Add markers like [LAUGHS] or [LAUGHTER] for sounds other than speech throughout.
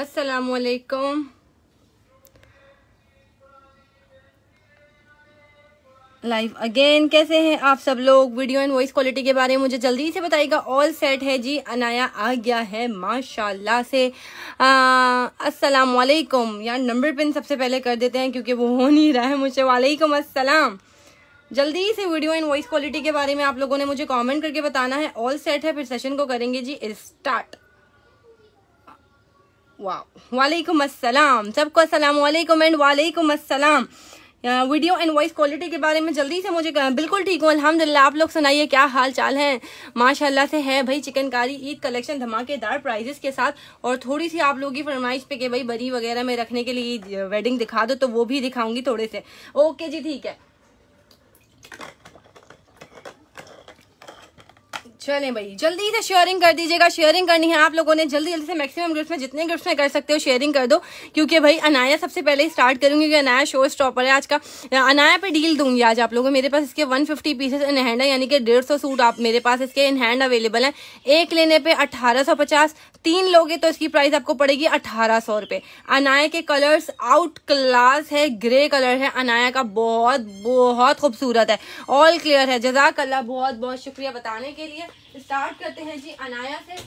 असलकुम live again कैसे हैं आप सब लोग वीडियो एंड वॉइस क्वालिटी के बारे में मुझे जल्दी से बताइएगा ऑल सेट है जी अनाया आ गया है माशाल्लाह से अस्सलाम वालेकुम यार नंबर पिन सबसे पहले कर देते हैं क्योंकि वो हो नहीं रहा है मुझे वालेकुम अस्सलाम जल्दी से वीडियो एंड वॉइस क्वालिटी के बारे में आप लोगों ने मुझे कॉमेंट करके बताना है ऑल सेट है फिर सेशन को करेंगे जी स्टार्ट वालेकुम अस्सलाम सबको अस्सलाम वालेकुम एंड वालेकुम अस्सलाम वीडियो एंड वॉइस क्वालिटी के बारे में जल्दी से मुझे बिल्कुल ठीक हूँ अल्हम्दुलिल्लाह आप लोग सुनाइए क्या हाल चाल है माशाल्लाह से है भाई चिकनकारी ईद कलेक्शन धमाकेदार प्राइजेस के साथ और थोड़ी सी आप लोगों की फरमाइश पे कि भाई बरी वगैरह में रखने के लिए वेडिंग दिखा दो तो वो भी दिखाऊंगी थोड़े से ओके जी ठीक है चलें भाई जल्दी से शेयरिंग कर दीजिएगा शेयरिंग करनी है आप लोगों ने जल्दी जल्दी से मैक्सिमम ग्रुप्स में जितने ग्रुप्स में कर सकते हो शेयरिंग कर दो क्योंकि भाई अनाया सबसे पहले ही स्टार्ट करूंगी क्योंकि अनाया शो स्टॉपर है आज का अनाया पे डील दूंगी आज आप लोगों मेरे पास इसके one fifty pieces in hand है यानी कि डेढ़ सौ सूट आप मेरे पास इसके इन हैंड अवेलेबल है एक लेने पर अठारह सौ पचास तीन लोगे तो इसकी प्राइस आपको पड़ेगी अठारह सौ रुपये अनाया के कलर्स आउट क्लास है ग्रे कलर है अनाया का बहुत बहुत खूबसूरत है ऑल क्लियर है जजाक अल्लाह बहुत बहुत शुक्रिया बताने के लिए स्टार्ट करते हैं जी अनाया से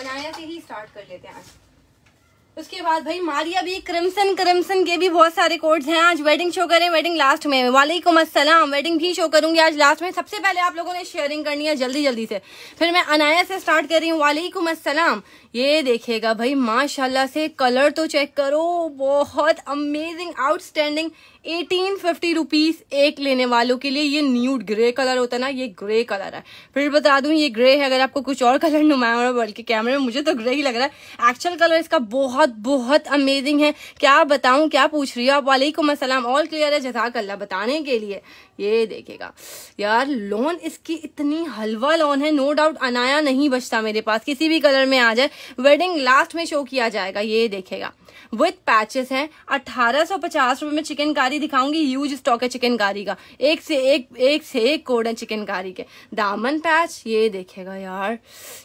अनाया से ही स्टार्ट कर लेते हैं आज उसके बाद भाई मारिया भी क्रिमसन क्रिमसन के भी बहुत सारे कोड्स हैं आज वेडिंग शो करें वेडिंग लास्ट में वालेकुम अस्सलाम वेडिंग भी शो करूंगी आज लास्ट में सबसे पहले आप लोगों ने शेयरिंग करनी है जल्दी जल्दी से फिर मैं अनाया से स्टार्ट कर रही हूँ वालेकुम अस्सलाम ये देखिएगा भाई माशाल्लाह से कलर तो चेक करो बहुत amazing outstanding eighteen fifty rupees एक लेने वालों के लिए ये न्यूड ग्रे कलर होता है ना ये ग्रे कलर है फिर बता दूं ये ग्रे है अगर आपको कुछ और कलर नुमाया हो बल्कि कैमरे में मुझे तो ग्रे ही लग रहा है एक्चुअल कलर इसका बहुत बहुत अमेजिंग है क्या बताऊं क्या पूछ रही हो आप वालेकुम असलम ऑल क्लियर है जजाक अल्लाह बताने के लिए ये देखेगा यार लोन इसकी इतनी हलवा लोन है नो डाउट अनाया नहीं बचता मेरे पास किसी भी कलर में आ जाए वेडिंग लास्ट में शो किया जाएगा ये देखेगा विथ पैचेस हैं अठारह सौ पचास रूपये में चिकन कारी दिखाऊंगी यूज स्टॉक है चिकन कारी का एक से एक एक से एक कोड है चिकन कारी के दामन पैच ये देखेगा यार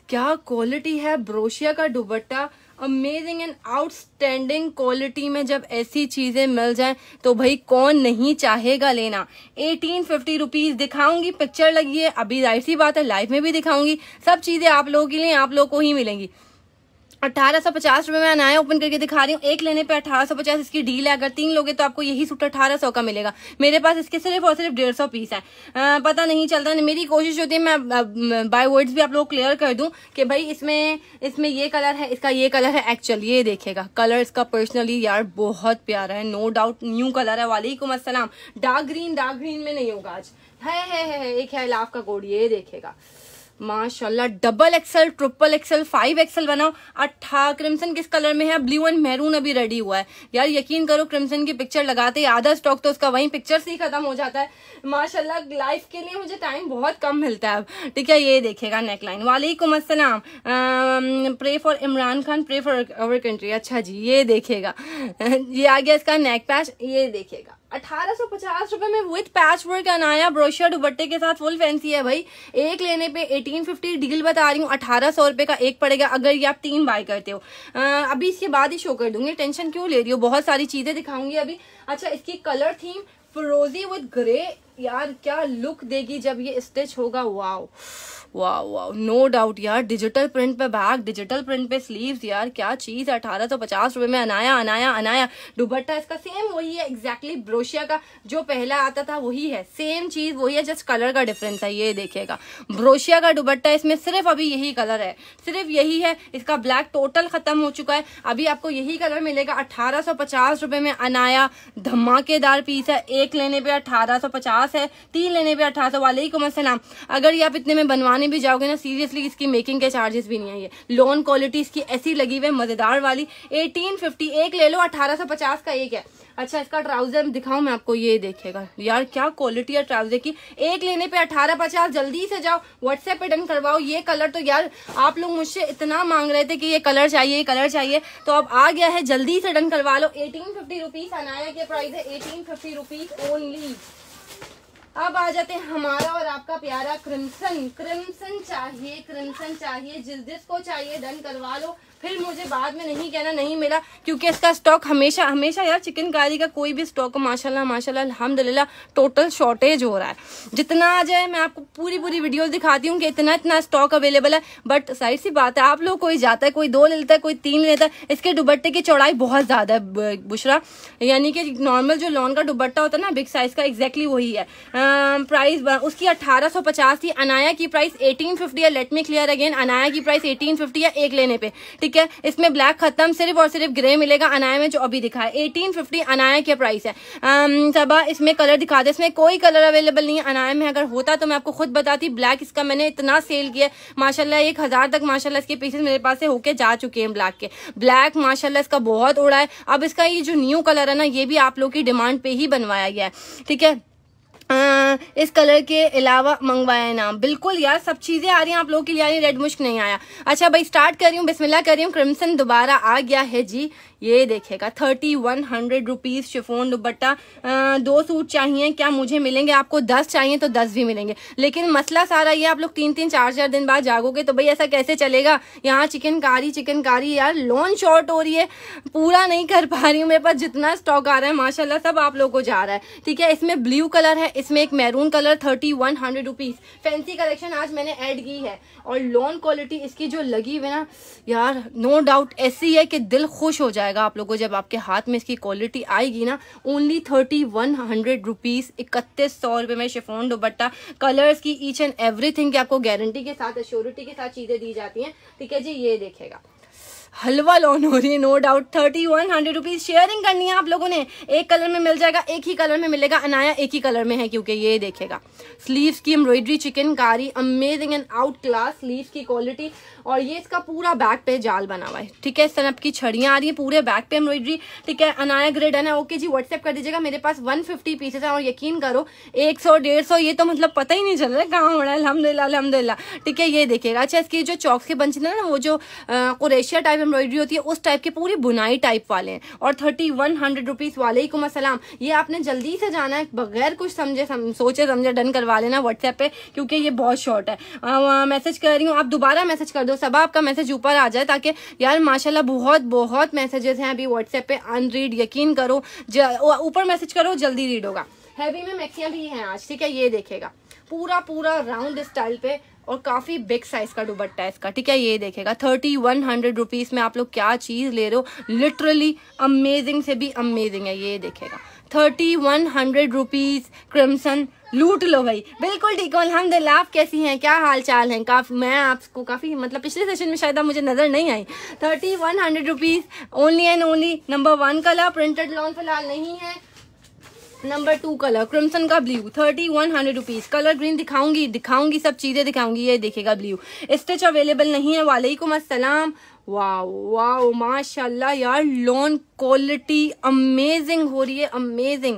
क्या क्वालिटी है ब्रोशिया का dupatta amazing and outstanding quality में जब ऐसी चीज़ें मिल जाएं तो भाई कौन नहीं चाहेगा लेना एटीन फिफ्टी रुपीज़ दिखाऊंगी पिक्चर लगी है अभी जाहिर सी बात है लाइफ में भी दिखाऊंगी सब चीज़ें आप लोगों के लिए आप लोगों को ही मिलेंगी अठारह सौ पचास रुपए मैं नया ओपन करके दिखा रही हूँ एक लेने पे अठारह सौ पचास इसकी डील है अगर तीन लोगे तो आपको यही सूट अठारह सौ का मिलेगा मेरे पास इसके सिर्फ और सिर्फ डेढ़ सौ पीस है आ, पता नहीं चलता नहीं। मेरी कोशिश होती है मैं बाय वर्ड्स भी आप लोग क्लियर कर दूं कि भाई इसमें इसमें ये कलर है इसका ये कलर है एक्चुअल ये देखेगा कलर इसका पर्सनली यार बहुत प्यारा है नो डाउट न्यू कलर है वालेकुम असलम डार्क ग्रीन डार्क ग्रीन में नहीं होगा आज है, है, है, है एक है लाफ का गोड ये देखेगा माशाल्लाह double XL triple XL five XL बनाओ अट्ठा क्रिमसन किस कलर में है ब्लू एंड मेहरून अभी रेडी हुआ है यार यकीन करो क्रिमसन की पिक्चर लगाते ही आधा स्टॉक तो उसका वहीं पिक्चर से ही खत्म हो जाता है माशाल्लाह लाइफ के लिए मुझे टाइम बहुत कम मिलता है अब ठीक है ये देखेगा नेकलाइन वालेकुम असलम pray for Imran Khan pray for our country अच्छा जी ये देखेगा [LAUGHS] ये आ गया इसका नेक पैच ये देखेगा 1850 रुपए में विथ पैच वर्क अनाया ब्रोशर दुबट्टे के साथ फुल फैंसी है भाई एक लेने पे 1850 डील बता रही हूँ अठारह सौ रुपए का एक पड़ेगा अगर ये आप तीन बाय करते हो आ, अभी इसके बाद ही शो कर दूंगी टेंशन क्यों ले रही हो बहुत सारी चीजें दिखाऊंगी अभी अच्छा इसकी कलर थीम फ्रोजी विथ ग्रे यार क्या लुक देगी जब ये स्टिच होगा वाओ वाह वाह नो डाउट यार डिजिटल प्रिंट पे बैग डिजिटल प्रिंट पे स्लीव्स यार क्या चीज़ है अठारह सौ पचास रुपए में अनाया अनाया अनाया दुबट्टा इसका सेम वही है एग्जैक्टली exactly ब्रोशिया का जो पहला आता था वही है सेम चीज़ वही है जस्ट कलर का डिफरेंस है ये देखिएगा ब्रोशिया का दुबट्टा इसमें सिर्फ अभी यही कलर है सिर्फ यही है इसका ब्लैक टोटल खत्म हो चुका है अभी आपको यही कलर मिलेगा अठारह सौ पचास में अनाया धमाकेदार पीस है एक लेने पे अठारह पचास है तीन लेने पे अठारह वाले ही से नाम अगर ये आप इतने में बनवाने दिखाने भी जाओगे ना सीरियसली इसकी मेकिंग के चार्जेस भी नहीं है ये लोन क्वालिटी इसकी ऐसी लगी हुई है मजेदार वाली एटीन फिफ्टी एक ले लो अठारह सौ पचास का एक है अच्छा इसका ट्राउजर दिखाऊं मैं आपको ये देखेगा यार क्या क्वालिटी है ट्राउजर की एक लेने पे अठारह पचास जल्दी से जाओ व्हाट्सएप पे डन करवाओ ये कलर तो यार आप लोग मुझसे इतना मांग रहे थे कि ये कलर चाहिए ये कलर चाहिए तो अब आ गया है जल्दी से डन करवा लो एटीन फिफ्टी रुपीज अनाया के प्राइस है एटीन फिफ्टी रुपीज ओनली अब आ जाते हैं हमारा और आपका प्यारा क्रिमसन क्रिमसन चाहिए क्रिमसन चाहिए जिस जिसको चाहिए डन करवा लो फिर मुझे बाद में नहीं कहना नहीं मिला क्योंकि इसका स्टॉक हमेशा हमेशा यार चिकनकारी का कोई भी स्टॉक माशाल्लाह माशाल्लाह अलहमदिल्ला टोटल शॉर्टेज हो रहा है जितना आ जाए मैं आपको पूरी पूरी वीडियो दिखाती हूँ कि इतना इतना स्टॉक अवेलेबल है बट साइड सी बात है आप लोग कोई जाता है कोई दो लेता है कोई तीन लेता है इसके दुबट्टे की चौड़ाई बहुत ज़्यादा है बुशरा यानी कि नॉर्मल जो लॉन का दुबट्टा होता है ना बिग साइज़ का एक्जैक्टली वही है प्राइस उसकी अट्ठारह थी अनाया की प्राइस एटीन है let me clear again Anaya की प्राइस एटीन है एक लेने पर ठीक ठीक है इसमें ब्लैक खत्म सिर्फ और सिर्फ ग्रे मिलेगा अनाया में जो अभी दिखा है एटीन फिफ्टी अनाया के प्राइस है सबा इसमें कलर दिखा दे इसमें कोई कलर अवेलेबल नहीं है अनाया में अगर होता तो मैं आपको खुद बताती ब्लैक इसका मैंने इतना सेल किया माशाला एक हज़ार तक माशाला इसके पीसेस मेरे पास से होके जा चुके हैं ब्लैक के ब्लैक माशाला इसका बहुत उड़ा है अब इसका ये जो न्यू कलर है ना ये भी आप लोग की डिमांड पे ही बनवाया गया है ठीक है हाँ, इस कलर के अलावा मंगवाया नाम बिल्कुल यार सब चीज़ें आ रही हैं आप लोगों के लिए रेड मुश्क नहीं आया अच्छा भाई स्टार्ट कर रही हूँ बिस्मिल्लाह कर रही हूँ क्रिमसन दोबारा आ गया है जी ये देखेगा thirty one hundred rupees chiffon dupatta दो सूट चाहिए क्या मुझे मिलेंगे आपको दस चाहिए तो दस भी मिलेंगे लेकिन मसला सारा ये आप लोग तीन तीन चार चार दिन बाद जागोगे तो भाई ऐसा कैसे चलेगा यहाँ चिकनकारी चिकनकारी यार लोन शॉर्ट हो रही है पूरा नहीं कर पा रही हूँ मेरे पास जितना स्टॉक आ रहा है माशाला सब आप लोग को जा रहा है ठीक है इसमें ब्लू कलर है इसमें एक maroon colour thirty one hundred rupees fancy collection आज मैंने एड की है और लॉन क्वालिटी इसकी जो लगी हुई ना यार नो डाउट ऐसी है कि दिल खुश हो जाएगा आप लोगों जब आपके हाथ में इसकी क्वालिटी आएगी ना only thirty one hundred rupees इकतीस सौ रुपये में शिफोन दुपट्टा कलर्स की ईच एंड एवरीथिंग की आपको गारंटी के साथ एश्योरिटी के साथ चीज़ें दी जाती हैं ठीक है जी ये देखेगा हलवा लॉन हो रही है no doubt thirty one hundred rupees sharing करनी है आप लोगों ने एक कलर में मिल जाएगा एक ही कलर में मिलेगा अनाया एक ही कलर में है क्योंकि ये देखेगा स्लीव्स की embroidery chikankari amazing and out class sleeves की क्वालिटी और ये इसका पूरा बैक पे जाल बना हुआ है ठीक है इस की छड़ियाँ आ रही है पूरे बैक पे एम्ब्रॉयडरी ठीक है अनाया ग्रेड है ओके जी व्हाट्सएप कर दीजिएगा मेरे पास वन फिफ्टी पीसेस हैं और यकीन करो एक सौ डेढ़ सौ ये तो मतलब पता ही नहीं चल रहा है कहाँ हो रहा है अलहमदिल्ला अलहमदिल्ला ठीक है ये देखिएगा अच्छा इसकी जो चौक के बंच ना वो जो कुरेशिया टाइप एम्ब्रॉयडरी होती है उस टाइप के पूरी बुनाई टाइप वाले हैं और थर्टी वन हंड्रेड रुपीज़ वालेकुम असलम ये आपने जल्दी से जाना है बगैर कुछ समझे सोचे समझे डन करवा लेना व्हाट्सएप पे क्योंकि ये बहुत शॉर्ट है मैसेज कर रही हूँ आप दोबारा मैसेज कर दो दो सब आपका मैसेज ऊपर आ जाए ताकि यार माशाल्लाह बहुत बहुत मैसेजेस हैं अभी व्हाट्सएप पे अनरीड यकीन करो ऊपर मैसेज करो जल्दी रीड होगा हैवी में मैक्सियाँ भी हैं आज ठीक है ये देखेगा पूरा पूरा राउंड स्टाइल पे और काफ़ी बिग साइज का दुबट्टा है इसका ठीक है ये देखेगा थर्टी वन हंड्रेड रुपीज़ में आप लोग क्या चीज़ ले रहे हो लिटरली अमेजिंग से भी अमेजिंग है ये देखेगा thirty one hundred rupees crimson लूट लो भाई बिल्कुल ठीक है अलहमदिल्ला आप कैसी हैं क्या हाल चाल हैं काफ़ी मैं आपको काफ़ी मतलब पिछले सेशन में शायद आप मुझे नज़र नहीं आई thirty one hundred rupees only and only number one colour printed lawn फिलहाल नहीं है नंबर टू कलर क्रिम्सन का blue thirty one hundred rupees colour green दिखाऊंगी दिखाऊंगी सब चीज़ें दिखाऊंगी ये देखेगा ब्लू स्टिच अवेलेबल नहीं है वालेकुम असलम वाओ वाओ माशाल्लाह यार लॉन क्वालिटी अमेजिंग हो रही है अमेजिंग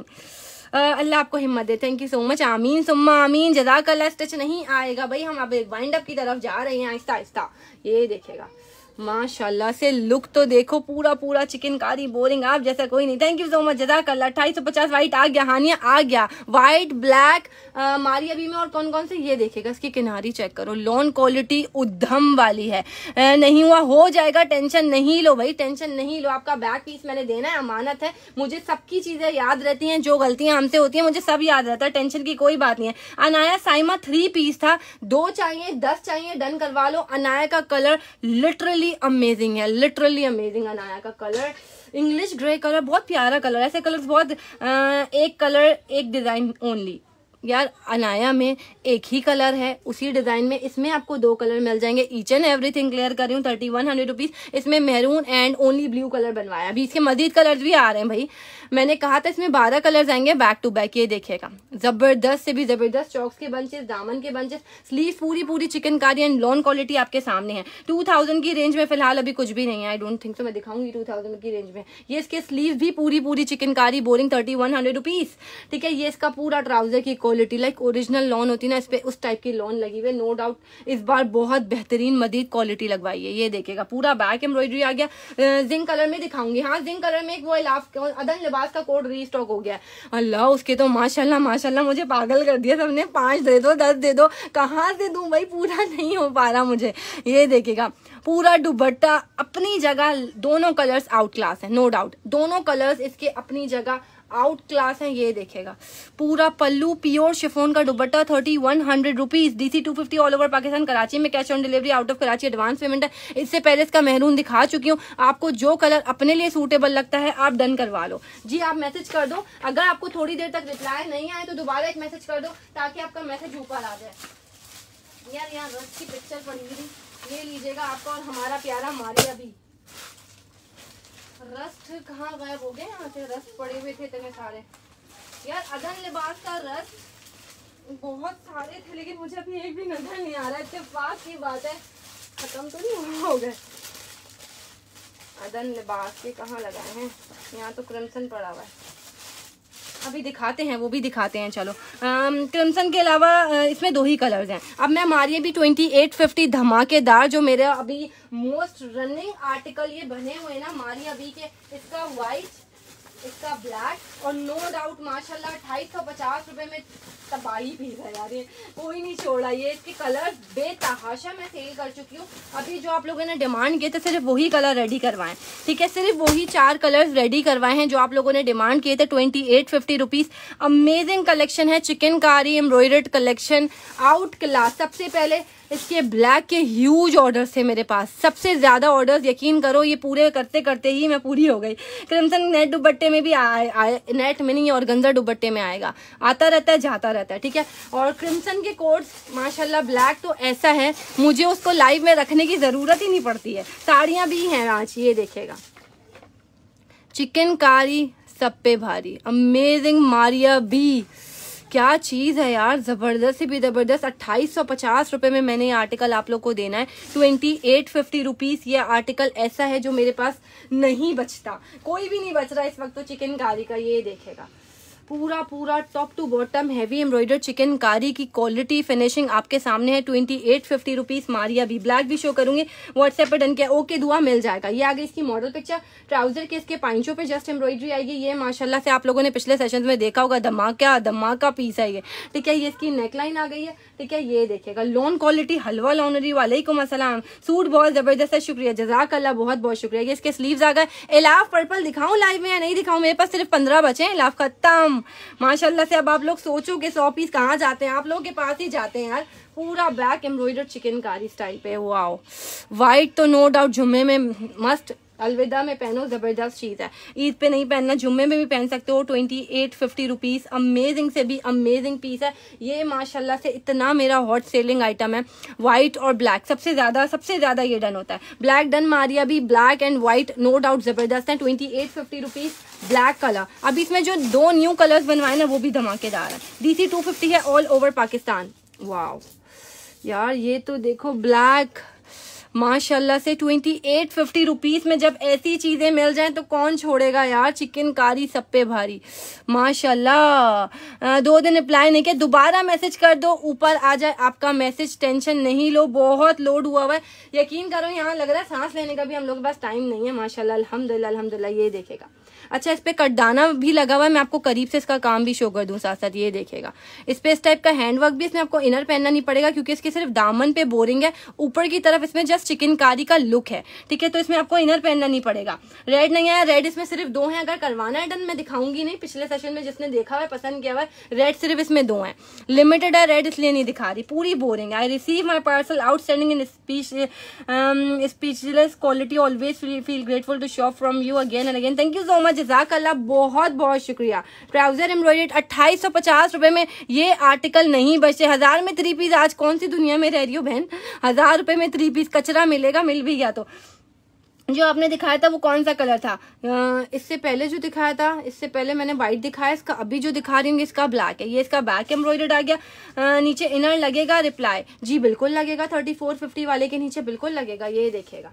अल्लाह आपको हिम्मत दे थैंक यू सो मच आमीन सुम्मा आमीन जजाक अल्लाह स्टच नहीं आएगा भाई हम अब वाइंड अप की तरफ जा रहे हैं आहिस्ता आहिस्ता ये देखेगा माशाल्लाह से लुक तो देखो पूरा पूरा चिकनकारी बोरिंग आप जैसा कोई नहीं थैंक यू सो मच जजाक अल्लाह अट्ठाईस सौ पचास व्हाइट आ गया हानिया आ गया व्हाइट ब्लैक मारी अभी में और कौन कौन से ये देखेगा इसकी किनारी चेक करो लोन क्वालिटी उद्धम वाली है आ, नहीं हुआ हो जाएगा टेंशन नहीं लो भाई टेंशन नहीं लो आपका बैक पीस मैंने देना है अमानत है मुझे सबकी चीजें याद रहती है जो गलतियां हमसे होती है मुझे सब याद रहता है टेंशन की कोई बात नहीं है अनाया साइमा थ्री पीस था दो चाहिए दस चाहिए डन करवा लो अनाया का कलर लिटरली लिटरली अमेजिंग है लिटरली अमेजिंग अनाया का कलर इंग्लिश ग्रे कलर बहुत प्यारा कलर ऐसे कलर्स बहुत आ, एक कलर एक डिजाइन ओनली यार अनाया में एक ही कलर है उसी डिजाइन में इसमें आपको दो कलर मिल जाएंगे ईच एंड एवरीथिंग क्लियर कर रही हूँ थर्टी वन हंड्रेड रुपीज इसमें maroon and only blue colour बनवाया अभी इसके मजीद कलर्स भी आ रहे हैं भाई मैंने कहा था इसमें बारह कलर्स आएंगे बैक टू बैक ये देखिएगा जबरदस्त से भी जबरदस्त चौक्स के बंचेस दामन के बंचेस स्लीव पूरी पूरी चिकनकारी एंड लॉन क्वालिटी आपके सामने है टू थाउजेंड की रेंज में फिलहाल अभी कुछ भी नहीं है आई डोंट थिंक सो मैं दिखाऊंगी टू थाउजेंड की रेंज में ये इसके स्लीव भी पूरी पूरी chikankari boring thirty one hundred rupees ठीक है ये इसका पूरा ट्राउजर की कोल क्वालिटी लाइक ओरिजिनल लॉन होती ना इस पर उस टाइप की लॉन लगी हुई है नो डाउट इस बार बहुत बेहतरीन मदीद क्वालिटी लगवाई है ये देखेगा पूरा बैक एम्ब्रॉयडरी आ गया जिंक कलर में दिखाऊंगी हाँ जिंक कलर में एक वो लाफ अदन लिबास का कोड रीस्टॉक हो गया अल्लाह उसके तो माशाला माशाला मुझे पागल कर दिया सबने पाँच दे दो दस दे दो कहाँ से दूँ भाई पूरा [LAUGHS] नहीं हो पा रहा मुझे ये देखेगा पूरा दुबट्टा अपनी जगह दोनों कलर्स आउट क्लास है नो डाउट दोनों कलर्स इसके अपनी जगह आउट क्लास है ये देखेगा पूरा पल्लू प्योर शिफोन का dupatta thirty one hundred rupees DC two fifty all over Pakistan Karachi में cash on delivery out of Karachi advance payment है इससे पहले इसका मेहरून दिखा चुकी हूँ आपको जो कलर अपने लिए सूटेबल लगता है आप डन करवा लो जी आप मैसेज कर दो अगर आपको थोड़ी देर तक रिप्लाई नहीं आए तो दोबारा एक मैसेज कर दो ताकि आपका मैसेज ऊपर आ जाए यार यहाँ रस की पिक्चर पड़ी हुई ये लीजिएगा आपका और हमारा प्यारा मारिया भी रस्ट कहाँ गायब हो गए यहाँ से रस्ट पड़े हुए थे इतने सारे यार अदन लिबास का रस्ट बहुत सारे थे लेकिन मुझे अभी एक भी नजर नहीं आ रहा है पास की बात है ख़त्म तो नहीं हो गए अदन लिबास के कहाँ लगाए हैं यहाँ तो क्रमसन पड़ा हुआ है अभी दिखाते हैं वो भी दिखाते हैं चलो क्रिमसन के अलावा इसमें दो ही कलर्स हैं अब मैं मारिए अभी ट्वेंटी एट फिफ्टी धमाकेदार जो मेरे अभी मोस्ट रनिंग आर्टिकल ये बने हुए ना मारिया अभी के इसका वाइट इसका ब्लैक और नो डाउट माशाल्लाह अठाईस सौ पचास रुपये में तबाही है यार ये कोई नहीं छोड़ा ये इसके कलर बेतहाशा मैं सेल कर चुकी हूँ अभी जो आप लोगों ने डिमांड किए थे सिर्फ वही कलर रेडी करवाए ठीक है सिर्फ वही चार कलर्स रेडी करवाए हैं जो आप लोगों ने डिमांड किए थे twenty eight fifty rupees amazing collection है चिकनकारी एम्ब्रॉयड कलेक्शन आउट क्लास सबसे पहले इसके ब्लैक के ह्यूज ऑर्डर्स थे मेरे पास सबसे ज़्यादा ऑर्डर्स यकीन करो ये पूरे करते करते ही मैं पूरी हो गई क्रिमसन नेट दुपट्टे में भी आ, आ, नेट में नहीं और गंजा दुबट्टे में आएगा आता रहता है जाता रहता है ठीक है और क्रिमसन के कोड्स माशाल्लाह ब्लैक तो ऐसा है मुझे उसको लाइव में रखने की ज़रूरत ही नहीं पड़ती है साड़ियाँ भी हैं आज ये देखेगा चिकनकारी सब पे भारी अमेजिंग मारिया बी क्या चीज़ है यार ज़बरदस्त से भी ज़बरदस्त अट्ठाईस सौ पचास रुपये में मैंने ये आर्टिकल आप लोग को देना है ट्वेंटी एट फिफ्टी रुपीज़ ये आर्टिकल ऐसा है जो मेरे पास नहीं बचता कोई भी नहीं बच रहा इस वक्त तो चिकनकारी का ये देखेगा पूरा पूरा top to bottom heavy embroidery chikankari की क्वालिटी फिनिशिंग आपके सामने है twenty eight fifty rupees Maria भी ब्लैक भी शो करूंगी व्हाट्सएप पर डन किया ओके दुआ मिल जाएगा ये आगे इसकी मॉडल पिक्चर ट्राउजर के इसके पाइचो पे जस्ट एम्ब्रॉयडरी आएगी ये माशाला से आप लोगों ने पिछले सेशन में देखा होगा धमाका धमाका पीस है ये ठीक है ये इसकी नेकलाइन आ गई है ठीक है ये देखिएगा लोन क्वालिटी हलवा लोनरी वालेकुम असलम सूट बहुत जबरदस्त है शुक्रिया जजाक अल्लाह बहुत बहुत शुक्रिया ये इसके स्लीव्स आ गए एलाफ पर्पल दिखाऊं लाइव में या नहीं दिखाऊं मेरे पास सिर्फ पंद्रह बचे हैं एलाफ खत्म माशाल्लाह से अब आप लोग सोचो कि सौ पीस कहाँ जाते हैं आप लोगों के पास ही जाते हैं यार पूरा ब्लैक एम्ब्रॉयडर चिकनकारी स्टाइल पे हुआ वाइट तो नो डाउट जुम्मे में मस्ट अलविदा में पहनो ज़बरदस्त चीज़ है ईद पे नहीं पहनना जुम्मे में भी पहन सकते हो twenty eight fifty rupees amazing से भी अमेजिंग पीस है ये माशाल्लाह से इतना मेरा हॉट सेलिंग आइटम है व्हाइट और ब्लैक सबसे ज़्यादा सबसे ज़्यादा ये डन होता है ब्लैक डन मारिया भी black and white no doubt ज़बरदस्त है twenty eight fifty rupees black colour अब इसमें जो दो न्यू कलर्स बनवाए ना वो भी धमाकेदार है डीसी टू फिफ्टी है ऑल ओवर पाकिस्तान वाओ यार ये तो देखो ब्लैक माशाल्लाह से ट्वेंटी एट फिफ्टी रुपीज़ में जब ऐसी चीज़ें मिल जाएं तो कौन छोड़ेगा यार चिकन कारी सब पे भारी माशाल्लाह दो दिन अप्लाई नहीं किया दोबारा मैसेज कर दो ऊपर आ जाए आपका मैसेज टेंशन नहीं लो बहुत लोड हुआ हुआ है यकीन करो यहाँ लग रहा है सांस लेने का भी हम लोग के पास टाइम नहीं है माशाला अलहमदिल्ला अलहमदिल्ला ये देखेगा अच्छा इस पर कटदाना भी लगा हुआ है मैं आपको करीब से इसका काम भी शो कर दूँ साथ साथ ये देखेगा इस पर इस टाइप का हैंडवर्क भी इसमें आपको इनर पहनना नहीं पड़ेगा क्योंकि इसके सिर्फ दामन पे बोरिंग है ऊपर की तरफ इसमें जस्ट चिकनकारी का लुक है ठीक है तो इसमें आपको इनर पहनना नहीं पड़ेगा रेड नहीं आया रेड इसमें सिर्फ दो है अगर करवाना है डन मैं दिखाऊंगी नहीं पिछले सेशन में जिसने देखा हुआ पसंद किया हुआ रेड सिर्फ इसमें दो है लिमिटेड है रेड इसलिए नहीं दिखा रही पूरी boring I receive my parcel outstanding in speech speechless quality always feel grateful to shop from you again and again thank you so much जजाक अल्लाह बहुत बहुत शुक्रिया ट्राउजर एम्ब्रॉयडेड अट्ठाईस सौ पचास रुपए में ये आर्टिकल नहीं बचे हजार में थ्री पीस आज कौन सी दुनिया में रह रही हो बहन हजार रुपए में थ्री पीस कचरा मिलेगा मिल भी गया तो जो आपने दिखाया था वो कौन सा कलर था इससे पहले जो दिखाया था इससे पहले मैंने व्हाइट दिखाया इसका अभी जो दिखा रही हूँ इसका ब्लैक है ये इसका बैक एम्ब्रॉयडर्ड आ गया नीचे इनर लगेगा रिप्लाई जी बिल्कुल लगेगा थर्टी फोर फिफ्टी वाले के नीचे बिल्कुल लगेगा ये देखेगा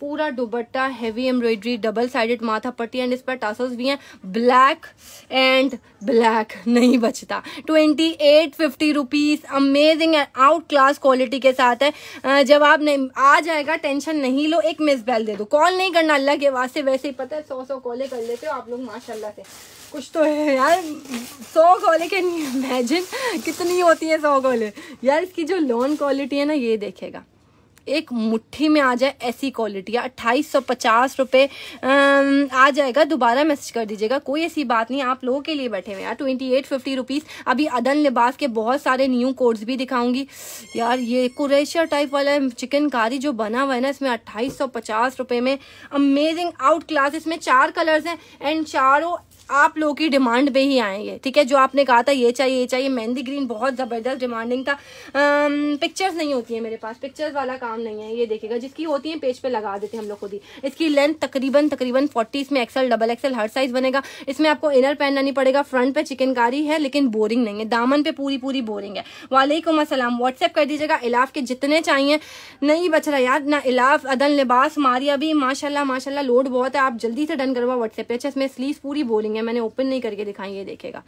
पूरा dupatta heavy embroidery double sided माथा पट्टी एंड इस पर टासस भी हैं ब्लैक एंड ब्लैक नहीं बचता twenty eight fifty rupees amazing and out class quality के साथ है जब आप नहीं आ जाएगा टेंशन नहीं लो एक मिस बैल दे दो कॉल नहीं करना अल्लाह के वास्ते वैसे ही पता है सौ सौ कॉले कर लेते हो आप लोग माशाल्लाह से कुछ तो है यार सौ कॉले के इमेजिन कितनी होती है सौ कॉले यार इसकी जो लोन क्वालिटी है ना ये देखेगा एक मुट्ठी में आ जाए ऐसी क्वालिटी है अट्ठाईस सौ पचास रुपये आ जाएगा दोबारा मैसेज कर दीजिएगा कोई ऐसी बात नहीं आप लोगों के लिए बैठे हुए यार ट्वेंटी एट फिफ्टी रुपीज़ अभी अदन लिबास के बहुत सारे न्यू कोड्स भी दिखाऊंगी यार ये कुरेशिया टाइप वाला चिकनकारी जो बना हुआ है ना इसमें अट्ठाईस सौ पचास रुपये में अमेजिंग आउट क्लास इसमें चार कलर्स हैं एंड चारों आप लोगों की डिमांड पे ही आएंगे ठीक है जो आपने कहा था ये चाहिए ये चाहिए मेहंदी ग्रीन बहुत ज़बरदस्त डिमांडिंग था पिक्चर्स नहीं होती है मेरे पास पिक्चर्स वाला काम नहीं है ये देखिएगा जिसकी होती है पेज पे लगा देते हैं हम लोग खुद ही इसकी लेंथ तकरीबन तकरीबन फोर्टी इसमें एक्सल डबल एक्सल हर साइज बनेगा इसमें आपको इनर पहनना नहीं पड़ेगा फ्रंट पे चिकनकारी है लेकिन बोरिंग नहीं है दामन पे पूरी पूरी बोरिंग है वालेकुम असलम व्हाट्सएप कर दीजिएगा इलाफ के जितने चाहिए नहीं बच रहा यार ना इलाफ अदन लिबास मारिया भी माशाला माशाला लोड बहुत है आप जल्दी से डन करवा व्हाट्सएप पे अच्छा इसमें स्लीव पूरी बोरिंग है मैंने ओपन नहीं करके दिखाई ये देखेगा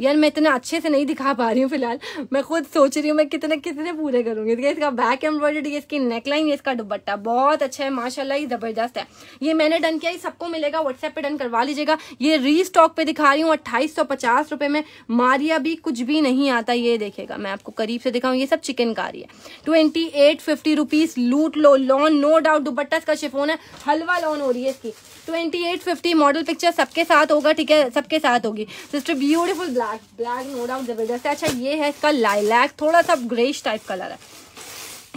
यार मैं इतना अच्छे से नहीं दिखा पा रही हूँ फिलहाल मैं खुद सोच रही हूँ मैं कितने कितने पूरे करूँगी इसका, इसका बैक एम्ब्रॉयडरी ये इसकी नेकलाइन ये इसका दुबट्टा बहुत अच्छा है माशाल्लाह ये ज़बरदस्त है ये मैंने डन किया ये सबको मिलेगा व्हाट्सएप पे डन करवा लीजिएगा ये री स्टॉक पे दिखा रही हूँ अट्ठाईस रुपए में मारिया भी कुछ भी नहीं आता ये देखेगा मैं आपको करीब से दिखाऊँ ये सब चिकनकारी है ट्वेंटी एट फिफ्टी लूट लो लॉन नो डाउट दुबट्टा इसका शिफोन है हलवा लॉन हो रही है इसकी twenty eight fifty model picture सबके साथ होगा ठीक है सबके साथ होगी sister beautiful black black no doubt जबरदस्त है अच्छा ये है इसका लाइलैक थोड़ा सा ग्रेश टाइप कलर है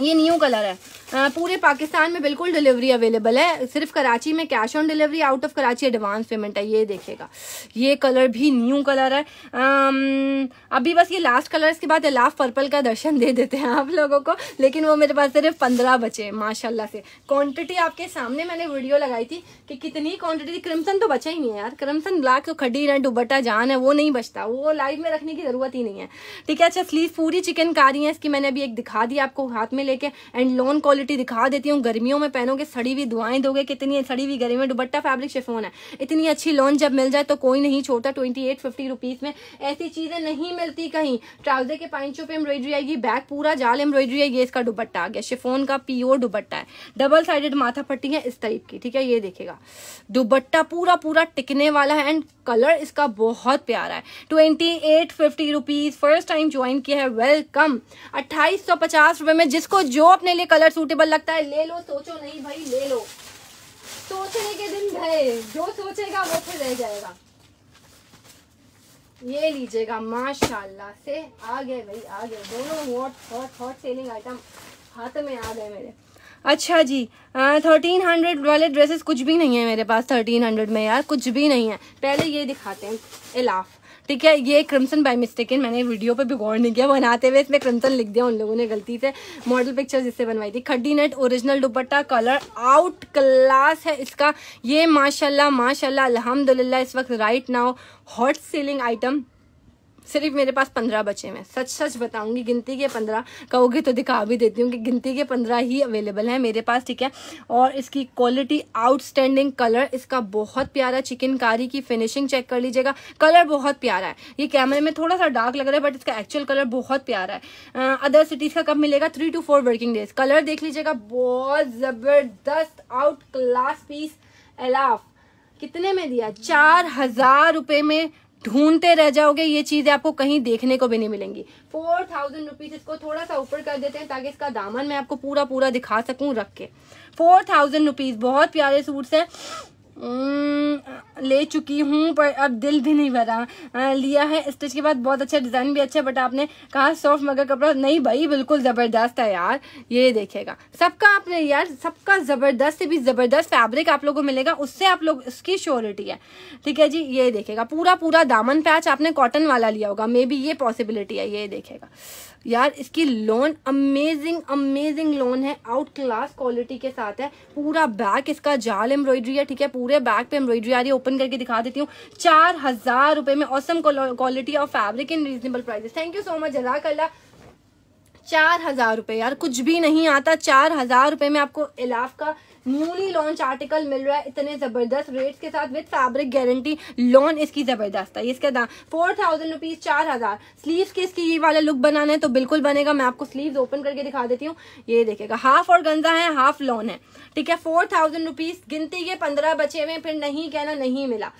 ये न्यू कलर है पूरे पाकिस्तान में बिल्कुल डिलीवरी अवेलेबल है सिर्फ कराची में cash on delivery out of Karachi advance payment है ये देखिएगा ये कलर भी न्यू कलर है आम, अभी बस ये लास्ट कलर इसके बाद लाफ पर्पल का दर्शन दे देते हैं आप लोगों को लेकिन वो मेरे पास सिर्फ पंद्रह बचे हैं माशाला से क्वान्टिटी आपके सामने मैंने वीडियो लगाई थी कि कितनी क्वान्टिटी क्रिमसन तो बचा ही नहीं है यार क्रिमसन ब्लैक तो खड्डी है दुबट्टा जान है वो नहीं बचता वो लाइव में रखने की जरूरत ही नहीं है ठीक है अच्छा स्लीव पूरी चिकन कारी है इसकी मैंने अभी एक दिखा दी आपको हाथ में लेके एंड लॉन क्वालिटी दिखा देती हूँ गर्मियों में पहनोगे सड़ी हुई दुआएं दोगे कितनी सड़ी हुई गर्मी में दुबट्टा फैब्रिक शिफोन है इतनी अच्छी लॉन जब मिल जाए तो कोई नहीं छोटा ट्वेंटी एट फिफ्टी रुपीज में ऐसी चीजें नहीं मिलती कहीं ट्राउजर के पाइचों पे एम्ब्रॉयडरी आएगी बैक पूरा जाल एम्ब्रॉयडरी आएगी इसका दुबट्टा आ गया शिफोन का प्योर दुबट्टा है डबल साइडेड माथा पट्टी है इस टाइप की ठीक है ये देखेगा दुबट्टा पूरा पूरा टिकने वाला है एंड कलर इसका बहुत प्यारा है twenty eight fifty rupees first time join किया है वेलकम अट्ठाईस सौ पचास रुपए में जिसको आपको जो अपने लिए कलर सूटेबल लगता है ले लो सोचो नहीं भाई ले लो सोचने के दिन गए जो सोचेगा वो फिर रह जाएगा ये लीजिएगा माशाल्लाह से आ गए भाई आ गए दोनों hot hot hot selling item हाथ में आ गए मेरे अच्छा जी थर्टीन हंड्रेड वाले ड्रेसेस कुछ भी नहीं है मेरे पास थर्टीन हंड्रेड में यार कुछ भी नहीं है पहले ये दिखाते हैं इलाफ ठीक है ये क्रिमसन बाय मिस्टेक है मैंने वीडियो पे भी गौर नहीं किया बनाते हुए इसमें क्रिमसन लिख दिया उन लोगों ने गलती से मॉडल पिक्चर जिससे बनवाई थी खड्डी net original dupatta colour out class है इसका ये माशाल्लाह माशाल्लाह अल्हम्दुलिल्लाह इस वक्त right now hot selling item सिर्फ मेरे पास पंद्रह बचे हैं सच सच बताऊंगी गिनती के पंद्रह कहोगे तो दिखा भी देती हूँ कि गिनती के पंद्रह ही अवेलेबल है मेरे पास ठीक है और इसकी क्वालिटी आउटस्टैंडिंग कलर इसका बहुत प्यारा चिकनकारी की फिनिशिंग चेक कर लीजिएगा कलर बहुत प्यारा है ये कैमरे में थोड़ा सा डार्क लग रहा है बट इसका एक्चुअल कलर बहुत प्यारा है अदर सिटीज़ का कब मिलेगा three two four working days colour देख लीजिएगा बहुत ज़बरदस्त आउट क्लास पीस एलाफ कितने में दिया चार हजार रुपये में ढूंढते रह जाओगे ये चीजें आपको कहीं देखने को भी नहीं मिलेंगी फोर थाउजेंड रुपीज इसको थोड़ा सा ऊपर कर देते हैं ताकि इसका दामन मैं आपको पूरा पूरा दिखा सकूं रख के फोर थाउजेंड रुपीज बहुत प्यारे सूट्स हैं हम्म, ले चुकी हूँ पर अब दिल भी नहीं भरा लिया है स्टिच के बाद बहुत अच्छा डिज़ाइन भी अच्छा बट आपने कहा सॉफ्ट मगर कपड़ा नहीं भाई बिल्कुल ज़बरदस्त है यार ये देखेगा सबका आपने यार सबका ज़बरदस्त से भी ज़बरदस्त फैब्रिक आप लोगों को मिलेगा उससे आप लोग उसकी श्योरिटी है ठीक है जी ये देखेगा पूरा पूरा दामन पैच आपने कॉटन वाला लिया होगा मे बी ये पॉसिबिलिटी है ये देखेगा यार इसकी लोन अमेजिंग अमेजिंग लोन है आउट क्लास क्वालिटी के साथ है पूरा बैक इसका जाल एम्ब्रॉयडरी है ठीक है पूरे बैक पे एम्ब्रॉयडरी आ रही है ओपन करके दिखा देती हूँ चार हजार रुपए में awesome quality of fabric in reasonable prices thank you so much जजाक अल्लाह चार हजार रुपये यार कुछ भी नहीं आता चार हजार रुपये में आपको इलाफ का न्यूली लॉन्च आर्टिकल मिल रहा है इतने जबरदस्त रेट्स के साथ विद फैब्रिक गारंटी लॉन इसकी जबरदस्त है इसका दाम फोर थाउजेंड रुपीज चार हजार स्लीव के इसकी ये वाला लुक बनाना है तो बिल्कुल बनेगा मैं आपको स्लीव ओपन करके दिखा देती हूँ ये देखेगा हाफ और गंजा है हाफ लॉन है ठीक है फोर थाउजेंड रुपीज गिनती के पंद्रह बचे हुए फिर नहीं कहना नहीं मिला